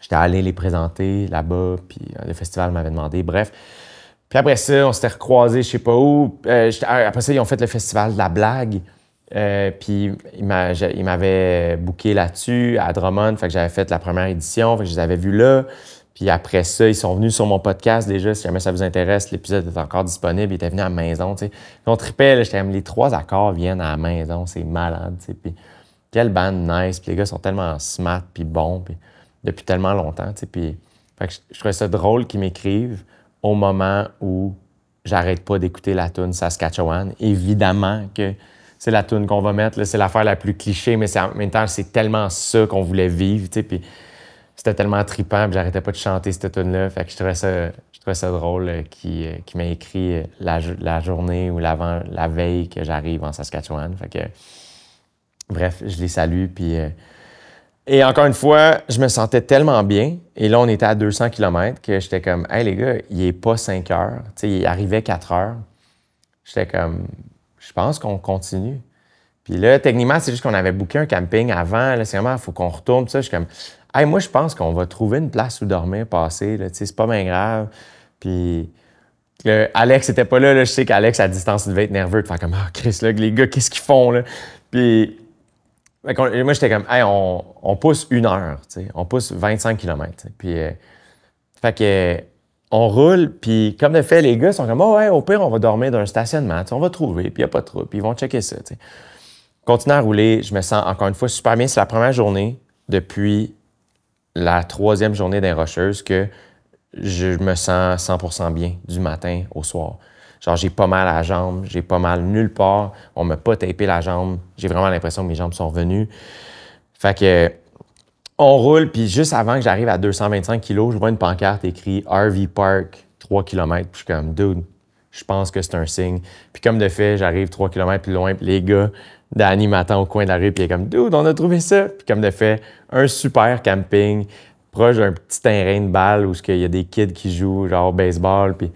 J'étais allé les présenter là-bas, puis euh, le festival m'avait demandé. Bref. Puis après ça, on s'était recroisés, je sais pas où. Euh, euh, après ça, ils ont fait le festival de la blague. puis ils m'avaient booké là-dessus à Drummond. Fait que j'avais fait la première édition. Fait que je les avais vus là. Puis après ça, ils sont venus sur mon podcast déjà. Si jamais ça vous intéresse, l'épisode est encore disponible. Ils étaient venus à la maison. sais. On tripait, j'étais les trois accords viennent à la maison. C'est malade. Puis quelle bande nice. Puis les gars sont tellement smart puis bons puis depuis tellement longtemps. Puis je, trouvais ça drôle qu'ils m'écrivent au moment où j'arrête pas d'écouter la tune Saskatchewan. Évidemment que c'est la tune qu'on va mettre. C'est l'affaire la plus clichée, mais en même temps, c'est tellement ça qu'on voulait vivre. Puis c'était tellement trippant, puis j'arrêtais pas de chanter cette tune-là. Fait que je trouvais ça, je trouvais ça drôle euh, qu'il euh, qui, m'a écrit euh, la, journée ou la veille que j'arrive en Saskatchewan. que, bref, je les salue, puis. et encore une fois, je me sentais tellement bien. Et là, on était à 200 km que j'étais comme, hey les gars, il est pas 5 heures. Tu il arrivait 4 heures. J'étais comme, je pense qu'on continue. Puis là, techniquement, c'est juste qu'on avait booké un camping avant. Là, c'est vraiment, il faut qu'on retourne. ça, je suis comme, hey, moi, je pense qu'on va trouver une place où dormir, passer. Là, c'est pas bien grave. Puis. Alex n'était pas là, Je sais qu'Alex, à distance, il devait être nerveux de faire comme, ah, Chris, les gars, qu'est-ce qu'ils font, là? Puis, moi, j'étais comme, hey, on, pousse une heure, tu sais. On pousse 25 km. Puis, euh, fait que, euh, on roule, puis comme de fait, les gars sont comme, oh, ouais, au pire, on va dormir dans un stationnement, on va trouver, puis il a pas de trouble, puis ils vont checker ça, tu continue à rouler. Je me sens encore une fois super bien. C'est la première journée depuis la troisième journée des Rocheuses que je me sens 100% bien du matin au soir. Genre, j'ai pas mal à la jambe, j'ai pas mal nulle part. On m'a pas tapé la jambe. J'ai vraiment l'impression que mes jambes sont revenues. Fait que, on roule, puis juste avant que j'arrive à 225 kg, je vois une pancarte écrite RV Park 3 km. Puis je suis comme, dude, je pense que c'est un signe. Puis comme de fait, j'arrive 3 km plus loin, puis les gars, Danny m'attend au coin de la rue, puis il est comme, dude, on a trouvé ça. Puis comme de fait, un super camping proche d'un petit terrain de balle où il y a des kids qui jouent, genre baseball, puis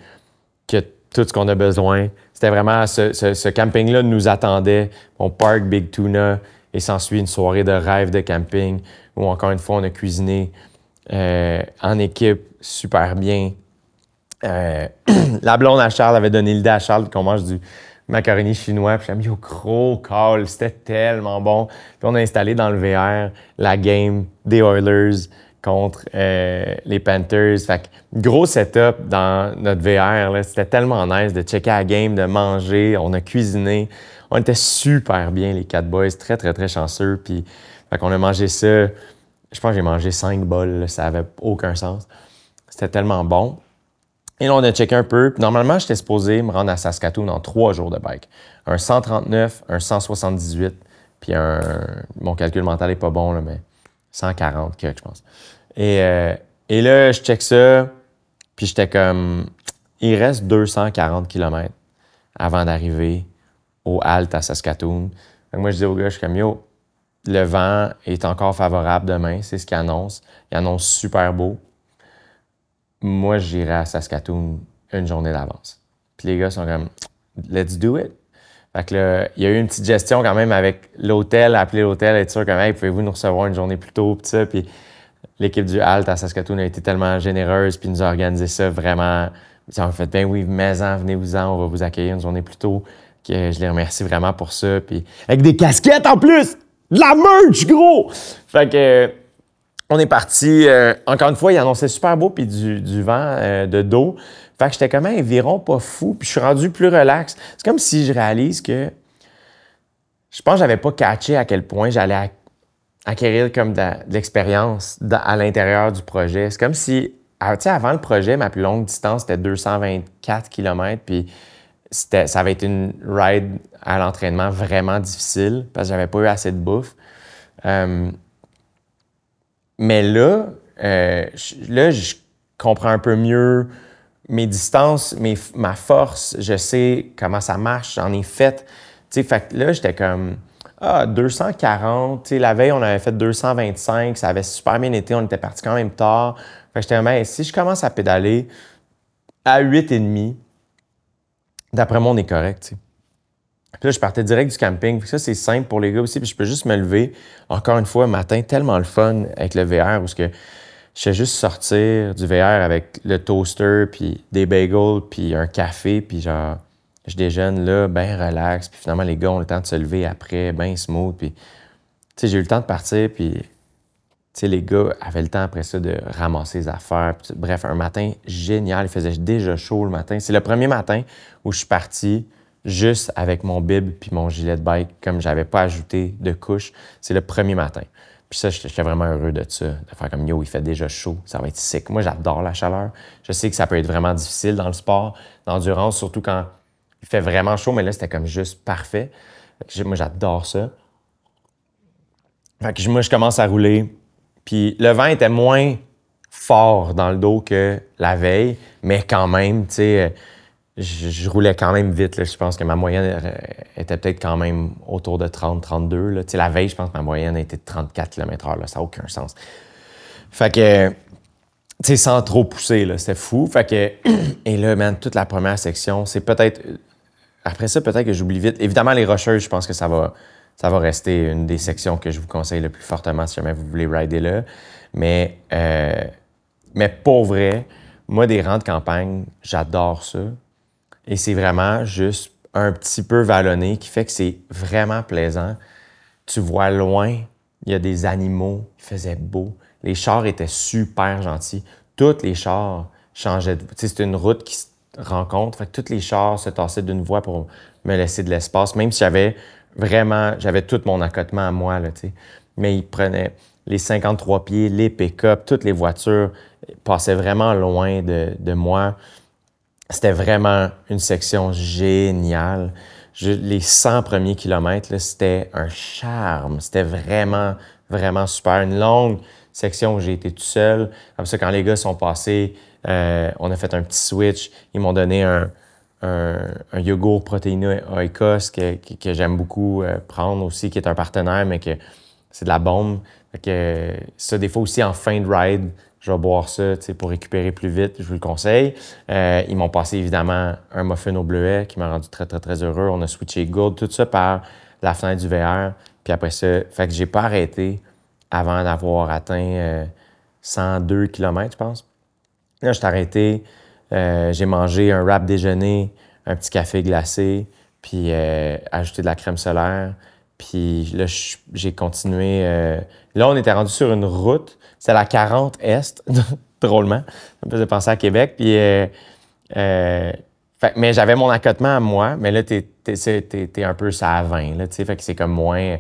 que tout ce qu'on a besoin. C'était vraiment ce, camping-là nous attendait. On park Big Tuna et s'ensuit une soirée de rêve de camping où, encore une fois, on a cuisiné euh, en équipe super bien. Euh, la blonde à Charles avait donné l'idée à Charles qu'on mange du macaroni chinois. Puis j'ai mis au gros call, c'était tellement bon. Puis on a installé dans le VR la game des Oilers contre euh, les Panthers. Fait que, gros setup dans notre VR. C'était tellement nice de checker la game, de manger. On a cuisiné. On était super bien, les quatre boys. Très, très, très chanceux. Puis, on qu'on a mangé ça. Je pense que j'ai mangé cinq bols. Ça avait aucun sens. C'était tellement bon. Et là, on a checké un peu. normalement, j'étais supposé me rendre à Saskatoon en trois jours de bike. Un 139, un 178, puis un. Mon calcul mental n'est pas bon, là, mais 140 je pense. Euh, et, là, je check ça, puis j'étais comme. Il reste 240 km avant d'arriver au halt à Saskatoon. moi, je dis au gars, je suis comme yo, le vent est encore favorable demain, c'est ce qu'il annonce. Il annonce super beau moi, j'irai à Saskatoon une journée d'avance. Puis les gars sont comme, let's do it. Fait que là, il y a eu une petite gestion quand même avec l'hôtel, appeler l'hôtel, être sûr comme, hey, pouvez-vous nous recevoir une journée plus tôt, puis ça. l'équipe du Halt à Saskatoon a été tellement généreuse, puis nous a organisé ça vraiment. Ils ont fait, ben oui, mais-en, venez-vous-en, on va vous accueillir une journée plus tôt. Que je les remercie vraiment pour ça. Puis avec des casquettes en plus! De la merch, gros! Fait que on est parti. Euh, encore une fois, il annonçait super beau, puis du, vent euh, de dos. Fait que j'étais comme un viron pas fou, puis je suis rendu plus relax. C'est comme si je réalise que je pense que j'avais pas catché à quel point j'allais acquérir comme de, l'expérience à l'intérieur du projet. C'est comme si, ah, tu sais, avant le projet, ma plus longue distance, c'était 224 km, puis ça avait été une ride à l'entraînement vraiment difficile parce que j'avais pas eu assez de bouffe. Euh, mais euh, là, je comprends un peu mieux mes distances, mes, ma force, je sais comment ça marche, j'en ai fait. Tu là, j'étais comme, ah, 240. Tu sais, la veille, on avait fait 225, ça avait super bien été, on était parti quand même tard. Fait j'étais comme, si je commence à pédaler à 8,5, d'après moi, on est correct, puis là, je partais direct du camping. Ça, c'est simple pour les gars aussi. Puis je peux juste me lever, encore une fois, matin, tellement le fun avec le VR, où que je sais juste sortir du VR avec le toaster, puis des bagels, puis un café, puis genre, je déjeune là, bien relax. Puis finalement, les gars ont le temps de se lever après, bien smooth. Puis, tu sais, j'ai eu le temps de partir, puis, tu sais, les gars avaient le temps après ça de ramasser les affaires. bref, un matin génial. Il faisait déjà chaud le matin. C'est le premier matin où je suis parti juste avec mon bib puis mon gilet de bike, comme j'avais pas ajouté de couche. C'est le premier matin. Puis ça, j'étais vraiment heureux de ça, de faire comme yo, il fait déjà chaud, ça va être sick. Moi, j'adore la chaleur. Je sais que ça peut être vraiment difficile dans le sport, d'endurance, surtout quand il fait vraiment chaud, mais là, c'était comme juste parfait. Moi, j'adore ça. Fait que moi, je commence à rouler. Puis le vent était moins fort dans le dos que la veille, mais quand même, tu sais je, roulais quand même vite. Je pense que ma moyenne euh, était peut-être quand même autour de 30-32. Tu sais, la veille, je pense que ma moyenne était de 34 km/h. Ça n'a aucun sens. Fait que, tu sais, sans trop pousser, c'était fou. Fait que, et là, man, toute la première section, c'est peut-être. Euh, après ça, peut-être que j'oublie vite. Évidemment, les rocheuses, je pense que ça va, ça va rester une des sections que je vous conseille le plus fortement si jamais vous voulez rider là. Mais, euh, mais pour vrai, moi, des rangs de campagne, j'adore ça et c'est vraiment juste un petit peu vallonné qui fait que c'est vraiment plaisant. Tu vois loin, il y a des animaux, il faisait beau. Les chars étaient super gentils. Toutes les chars changeaient de voie. C'est une route qui se rencontre. Fait que tous les chars se tassaient d'une voie pour me laisser de l'espace, même si j'avais vraiment, j'avais tout mon accotement à moi. Là, Mais ils prenaient les 53 pieds, les pick-up, toutes les voitures passaient vraiment loin de moi c'était vraiment une section géniale. les 100 premiers kilomètres, c'était un charme. C'était vraiment, vraiment super. Une longue section où j'ai été tout seul. Après ça, quand les gars sont passés, euh, on a fait un petit switch. Ils m'ont donné un, yogourt protéiné Oikos que, que, j'aime beaucoup euh, prendre aussi, qui est un partenaire, mais que c'est de la bombe. que ça, des fois aussi en fin de ride, je vais boire ça pour récupérer plus vite, je vous le conseille. Euh, ils m'ont passé évidemment un muffin au bleuet qui m'a rendu très, très, très heureux. On a switché gold, tout ça par la fenêtre du VR. Puis après ça, fait que j'ai pas arrêté avant d'avoir atteint 102 euh, km, je pense. Là, je suis arrêté, euh, j'ai mangé un wrap déjeuner, un petit café glacé, puis ajouté de la crème solaire. Puis là, j'ai continué. Euh, là, on était rendu sur une route. c'est la 40 Est, drôlement. Ça me faisait penser à Québec. Puis, euh, euh, mais j'avais mon accotement à moi. Mais là, t'es es, un peu ça à 20. Là, fait que c'est comme moins.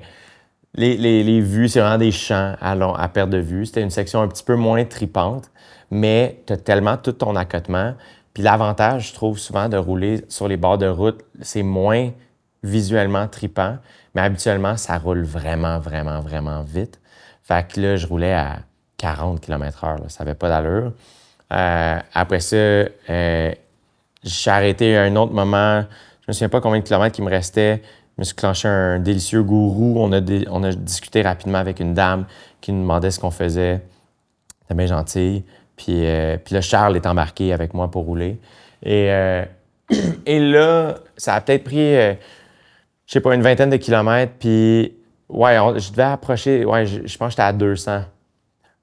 Les, vues, c'est vraiment des champs à, à perte de vue. C'était une section un petit peu moins tripante, mais tu as tellement tout ton accotement. Puis l'avantage, je trouve souvent, de rouler sur les bords de route, c'est moins visuellement tripant mais habituellement, ça roule vraiment, vraiment, vraiment vite. Fait que là, je roulais à 40 km/h. Ça n'avait pas d'allure. Euh, après ça, euh, je arrêté à un autre moment. Je ne me souviens pas combien de kilomètres il me restait. Je me suis clenché un délicieux gourou. On a, discuté rapidement avec une dame qui nous demandait ce qu'on faisait. C'était bien gentil. Puis, le euh, puis Charles est embarqué avec moi pour rouler. Et, euh, et là, ça a peut-être pris je sais pas, une vingtaine de kilomètres, puis ouais, je devais approcher, ouais, je, pense que j'étais à 200.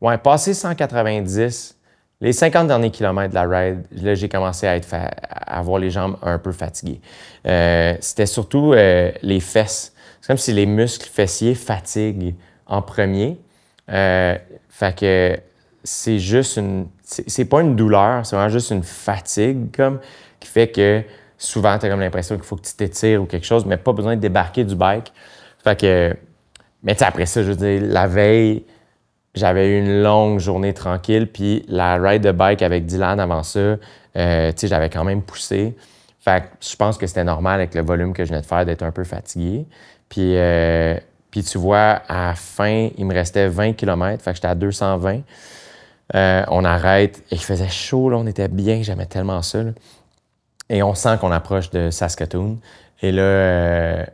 Ouais, passé 190, les 50 derniers kilomètres de la ride, là, j'ai commencé à, être à avoir les jambes un peu fatiguées. Euh, c'était surtout euh, les fesses. C'est comme si les muscles fessiers fatiguent en premier. Euh, fait que c'est juste une. C'est pas une douleur, c'est vraiment juste une fatigue, comme, qui fait que souvent, tu as comme l'impression qu'il faut que tu t'étires ou quelque chose, mais pas besoin de débarquer du bike. Fait que, mais après ça, je veux dire, la veille, j'avais eu une longue journée tranquille, puis la ride de bike avec Dylan avant ça, euh, j'avais quand même poussé. Fait que je pense que c'était normal avec le volume que je venais de faire d'être un peu fatigué. Puis, euh, puis tu vois, à la fin, il me restait 20 km, fait que j'étais à 220. Euh, on arrête et il faisait chaud, là, on était bien, j'aimais tellement ça et on sent qu'on approche de Saskatoon. Et là, euh,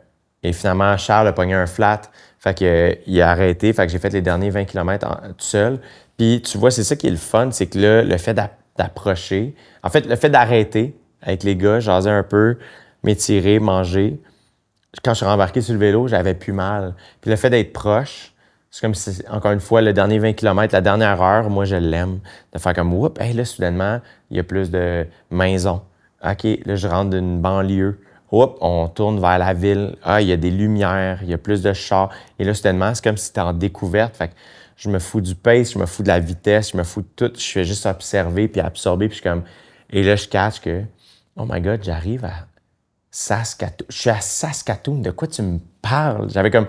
et finalement, Charles a pogné un flat. Fait que, euh, il a arrêté. Fait que j'ai fait les derniers 20 km tout seul. Puis tu vois, c'est ça qui est le fun, c'est que là, le fait d'approcher, en fait, le fait d'arrêter avec les gars, jaser un peu, m'étirer, manger. Quand je suis rembarqué sur le vélo, j'avais plus mal. Puis le fait d'être proche, c'est comme si, encore une fois, le dernier 20 km, la dernière heure, moi, je l'aime. De faire comme, oups, hey, là, soudainement, il y a plus de maisons OK, là, je rentre d'une banlieue. Hop, on tourne vers la ville. Ah, il y a des lumières, il y a plus de chars. Et là, soudainement, c'est comme si tu en découverte. Fait que je me fous du pace, je me fous de la vitesse, je me fous de tout. Je suis juste observer puis absorber. Puis je suis comme. Et là, je cache que, oh my God, j'arrive à Saskatoon. Je suis à Saskatoon. De quoi tu me parles? J'avais comme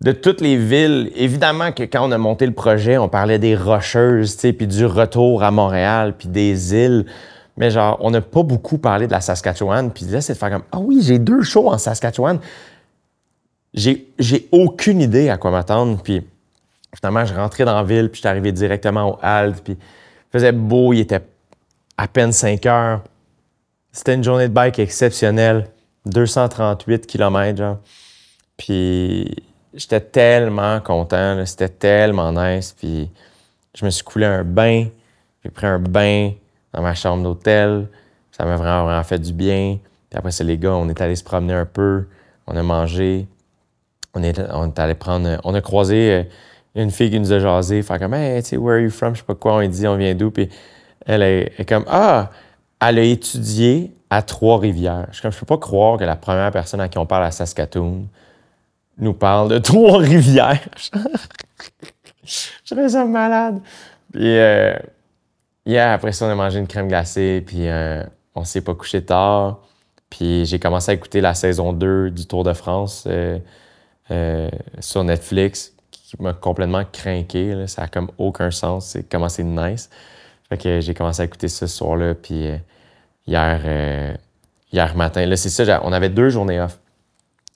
de toutes les villes. Évidemment que quand on a monté le projet, on parlait des Rocheuses, tu sais, puis du retour à Montréal, puis des îles mais genre, on n'a pas beaucoup parlé de la Saskatchewan. Puis là, c'est de faire comme, ah oui, j'ai deux shows en Saskatchewan. J'ai aucune idée à quoi m'attendre. Puis finalement, je rentrais dans la ville, puis je suis arrivé directement au Halt. Puis il faisait beau, il était à peine 5 heures. C'était une journée de bike exceptionnelle, 238 km, genre. Puis j'étais tellement content, c'était tellement nice. Puis je me suis coulé un bain, j'ai pris un bain dans ma chambre d'hôtel. Ça m'a vraiment, fait du bien. Puis après c'est les gars, on est allé se promener un peu, on a mangé, on est, on allé prendre. On a croisé euh, une fille qui nous a jasé, faire comme, hey, tu sais, where are you from? Je sais pas quoi, on dit, on vient d'où? Puis elle est, comme, ah, elle a étudié à Trois-Rivières. Je suis comme, je peux pas croire que la première personne à qui on parle à Saskatoon nous parle de Trois-Rivières. je suis malade. Puis. Euh, yeah, après ça, on a mangé une crème glacée, puis on euh, on s'est pas couché tard. Puis j'ai commencé à écouter la saison 2 du Tour de France euh, euh, sur Netflix, qui m'a complètement craqué. Ça a comme aucun sens. C'est comment c'est nice. Fait que j'ai commencé à écouter ce soir-là, puis hier, hier matin. Là, c'est ça, on avait deux journées off,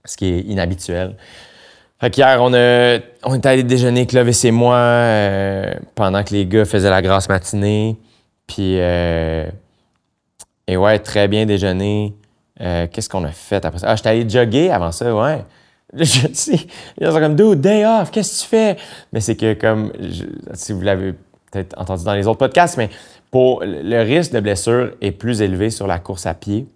ce qui est inhabituel. Fait on, était allé déjeuner, Clovis et moi, euh, pendant que les gars faisaient la grasse matinée. Puis, euh, et ouais, très bien déjeuner. Euh, qu'est-ce qu'on a fait après ça? Ah, j'étais allé jogger avant ça, ouais. Je sais, ils sont comme, dude, day off, qu'est-ce que tu fais? Mais c'est que, comme, si vous l'avez peut-être entendu dans les autres podcasts, mais pour le risque de blessure est plus élevé sur la course à pied.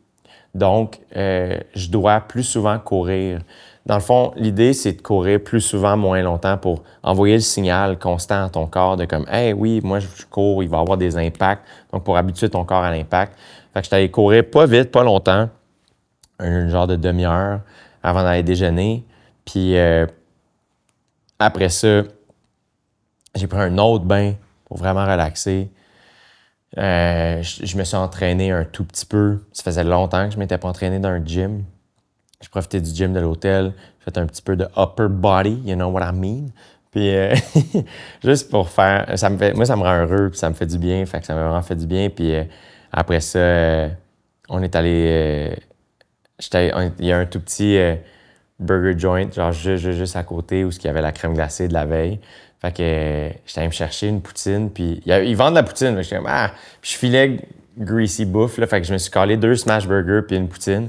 Donc, je dois plus souvent courir. Dans le fond, l'idée, c'est de courir plus souvent, moins longtemps pour envoyer le signal constant à ton corps de comme, hey, oui, moi, je cours, il va avoir des impacts. Donc, pour habituer ton corps à l'impact. Fait que je t'allais courir pas vite, pas longtemps, un genre de demi-heure avant d'aller déjeuner. Puis euh, après ça, j'ai pris un autre bain pour vraiment relaxer. Euh, je, me suis entraîné un tout petit peu. Ça faisait longtemps que je m'étais pas entraîné dans un gym. Je profitais du gym de l'hôtel. J'ai fait un petit peu de upper body, you know what I mean. Puis euh, juste pour faire, ça me fait, moi ça me rend heureux, puis ça me fait du bien, fait que ça m'a vraiment fait du bien. Puis euh, après ça, euh, on est allé, il y a un tout petit burger joint, genre juste, à côté où il y avait la crème glacée de la veille. Fait que j'étais allé me chercher une poutine, puis ils vendent de la poutine, mais suis comme ah, puis je filais greasy bouffe là, fait que je me suis collé deux smash burgers puis une poutine.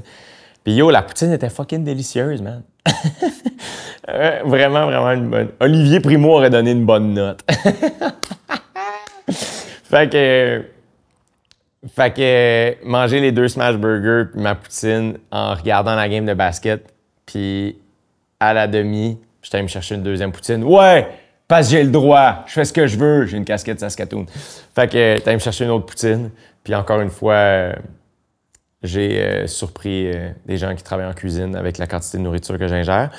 Puis yo, la poutine était fucking délicieuse, man. Euh, vraiment, vraiment une bonne. Olivier Primo aurait donné une bonne note. fait que. Fait que manger les deux smash burgers puis ma poutine en regardant la game de basket, puis à la demi, j'étais allé me chercher une deuxième poutine. Ouais! Parce que j'ai le droit, je fais ce que je veux, j'ai une casquette Saskatoon. Fait que t'as me chercher une autre poutine, puis encore une fois, euh, j'ai euh, surpris euh, des gens qui travaillent en cuisine avec la quantité de nourriture que j'ingère.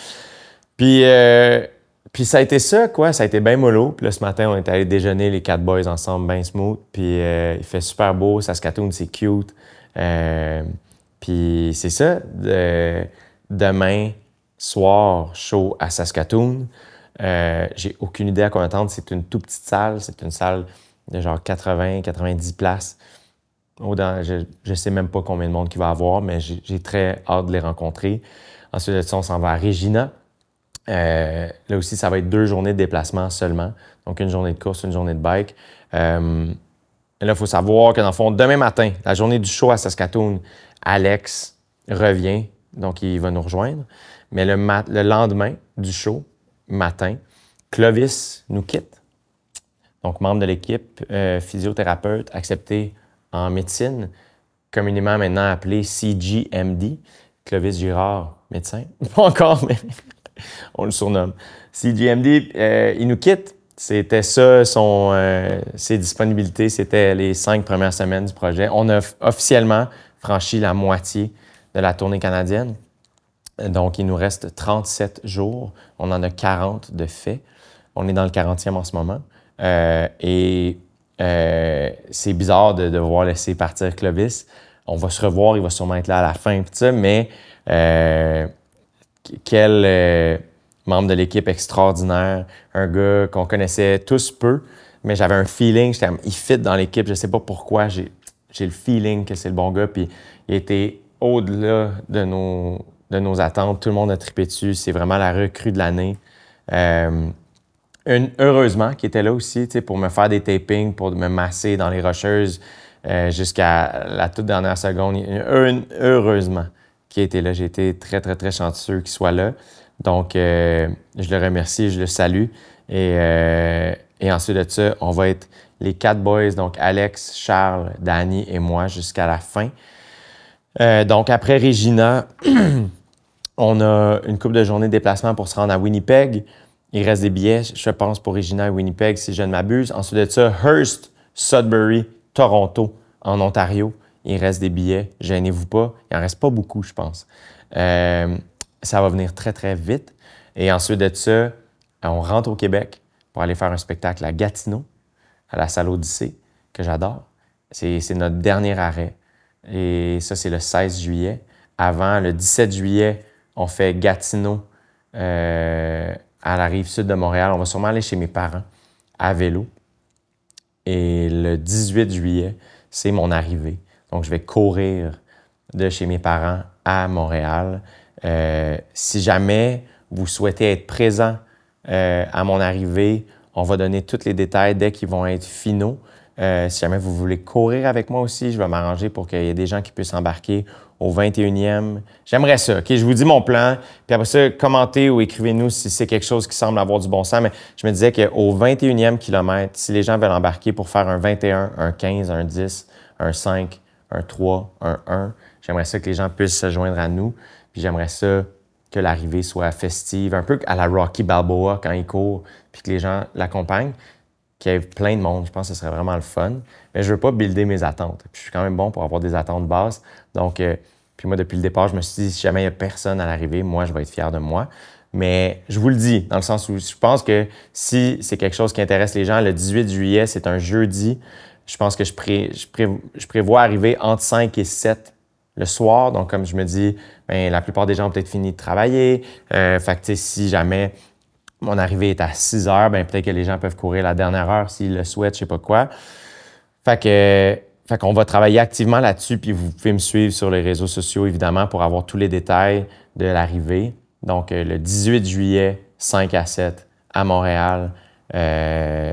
Euh, puis, ça a été ça, quoi. Ça a été bien mollo. Puis là, ce matin, on est allé déjeuner les quatre boys ensemble, bien smooth. Puis il fait super beau. Saskatoon, c'est cute. puis c'est ça. demain soir, chaud à Saskatoon. j'ai aucune idée à quoi attendre. C'est une toute petite salle. C'est une salle de genre 80-90 places je ne sais même pas combien de monde il va avoir, mais j'ai très hâte de les rencontrer. Ensuite on s'en va à Regina. Euh, là aussi, ça va être deux journées de déplacement seulement. Donc, une journée de course, une journée de bike. Euh, là, il faut savoir que dans le fond, demain matin, la journée du show à Saskatoon, Alex revient. Donc, il va nous rejoindre. Mais le, lendemain du show, matin, Clovis nous quitte. Donc, membre de l'équipe, euh, physiothérapeute, accepté en médecine, communément maintenant appelé CGMD, Clovis Girard, médecin. Pas encore, mais on le surnomme. CGMD, euh, il nous quitte. C'était ça, son, euh, ses disponibilités, c'était les cinq premières semaines du projet. On a officiellement franchi la moitié de la tournée canadienne. Donc, il nous reste 37 jours. On en a 40 de fait. On est dans le 40e en ce moment. Euh, et euh, c'est bizarre de devoir laisser partir Clovis. On va se revoir, il va sûrement être là à la fin, ça, mais euh, quel euh, membre de l'équipe extraordinaire, un gars qu'on connaissait tous peu, mais j'avais un feeling, j'étais, il fit dans l'équipe, je sais pas pourquoi, j'ai, le feeling que c'est le bon gars, puis il était au-delà de nos, de nos attentes, tout le monde a tripé dessus, c'est vraiment la recrue de l'année une, heureusement, qui était là aussi pour me faire des tapings, pour me masser dans les rocheuses euh, jusqu'à la toute dernière seconde. Une, heureusement, qui était là. J'ai été très, très, très chanceux qu'il soit là. Donc, euh, je le remercie, je le salue. Euh, et, ensuite de ça, on va être les quatre boys, donc Alex, Charles, Danny et moi, jusqu'à la fin. donc, après Regina, on a une coupe de journée de déplacement pour se rendre à Winnipeg. Il reste des billets, je pense, pour Regina et Winnipeg, si je ne m'abuse. Ensuite de ça, Hearst, Sudbury, Toronto, en Ontario. Il reste des billets, gênez-vous pas. Il en reste pas beaucoup, je pense. Euh, ça va venir très, très vite. Et ensuite de ça, on rentre au Québec pour aller faire un spectacle à Gatineau, à la salle Odyssée, que j'adore. C'est notre dernier arrêt. Et ça, c'est le 16 juillet. Avant, le 17 juillet, on fait Gatineau. Euh, à la rive sud de Montréal. On va sûrement aller chez mes parents à vélo. Et le 18 juillet, c'est mon arrivée. Donc, je vais courir de chez mes parents à Montréal. Euh, si jamais vous souhaitez être présent euh, à mon arrivée, on va donner tous les détails dès qu'ils vont être finaux. Euh, si jamais vous voulez courir avec moi aussi, je vais m'arranger pour qu'il y ait des gens qui puissent embarquer au 21e. J'aimerais ça. OK, je vous dis mon plan. Puis après ça, commentez ou écrivez-nous si c'est quelque chose qui semble avoir du bon sens. Mais je me disais qu'au 21e kilomètre, si les gens veulent embarquer pour faire un 21, un 15, un 10, un 5, un 3, un 1, j'aimerais ça que les gens puissent se joindre à nous. Puis j'aimerais ça que l'arrivée soit festive, un peu à la Rocky Balboa quand il court, puis que les gens l'accompagnent qu'il y ait plein de monde. Je pense que ce serait vraiment le fun. Mais je veux pas builder mes attentes. Puis, je suis quand même bon pour avoir des attentes basses. Donc, euh, puis moi, depuis le départ, je me suis dit, si jamais il n'y a personne à l'arrivée, moi, je vais être fier de moi. Mais je vous le dis, dans le sens où je pense que si c'est quelque chose qui intéresse les gens, le 18 juillet, c'est un jeudi. Je pense que je, pré, prévois arriver entre 5 et 7 le soir. Donc, comme je me dis, ben, la plupart des gens ont peut-être fini de travailler. Euh, fait que, si jamais mon arrivée est à 6 heures, ben, peut-être que les gens peuvent courir la dernière heure s'ils le souhaitent, je ne sais pas quoi. Fait que fait qu'on va travailler activement là-dessus, puis vous pouvez me suivre sur les réseaux sociaux, évidemment, pour avoir tous les détails de l'arrivée. Donc, euh, le 18 juillet, 5 à 7, à Montréal. Euh,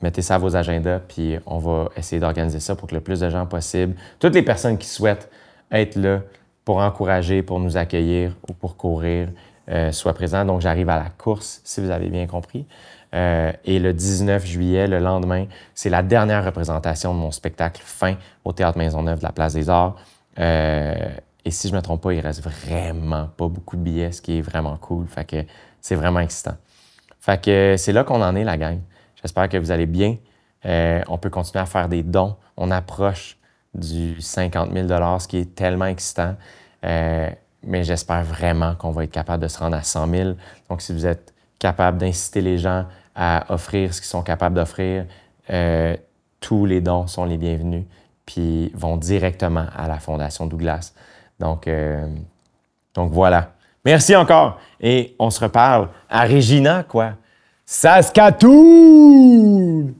mettez ça à vos agendas, puis on va essayer d'organiser ça pour que le plus de gens possible, toutes les personnes qui souhaitent être là pour encourager, pour nous accueillir ou pour courir, euh, soient présents. Donc, j'arrive à la course, si vous avez bien compris. Euh, et le 19 juillet, le lendemain, c'est la dernière représentation de mon spectacle fin au Théâtre Maisonneuve de la Place des Arts. Euh, et si je ne me trompe pas, il reste vraiment pas beaucoup de billets, ce qui est vraiment cool. Fait que c'est vraiment excitant. Fait que c'est là qu'on en est, la gang. J'espère que vous allez bien. Euh, on peut continuer à faire des dons. On approche du 50 000 ce qui est tellement excitant. mais j'espère vraiment qu'on va être capable de se rendre à 100 000. Donc, si vous êtes capable d'inciter les gens à offrir ce qu'ils sont capables d'offrir, euh, tous les dons sont les bienvenus, puis vont directement à la Fondation Douglas. Donc, euh, donc voilà. Merci encore et on se reparle à Regina, quoi. Saskatoon!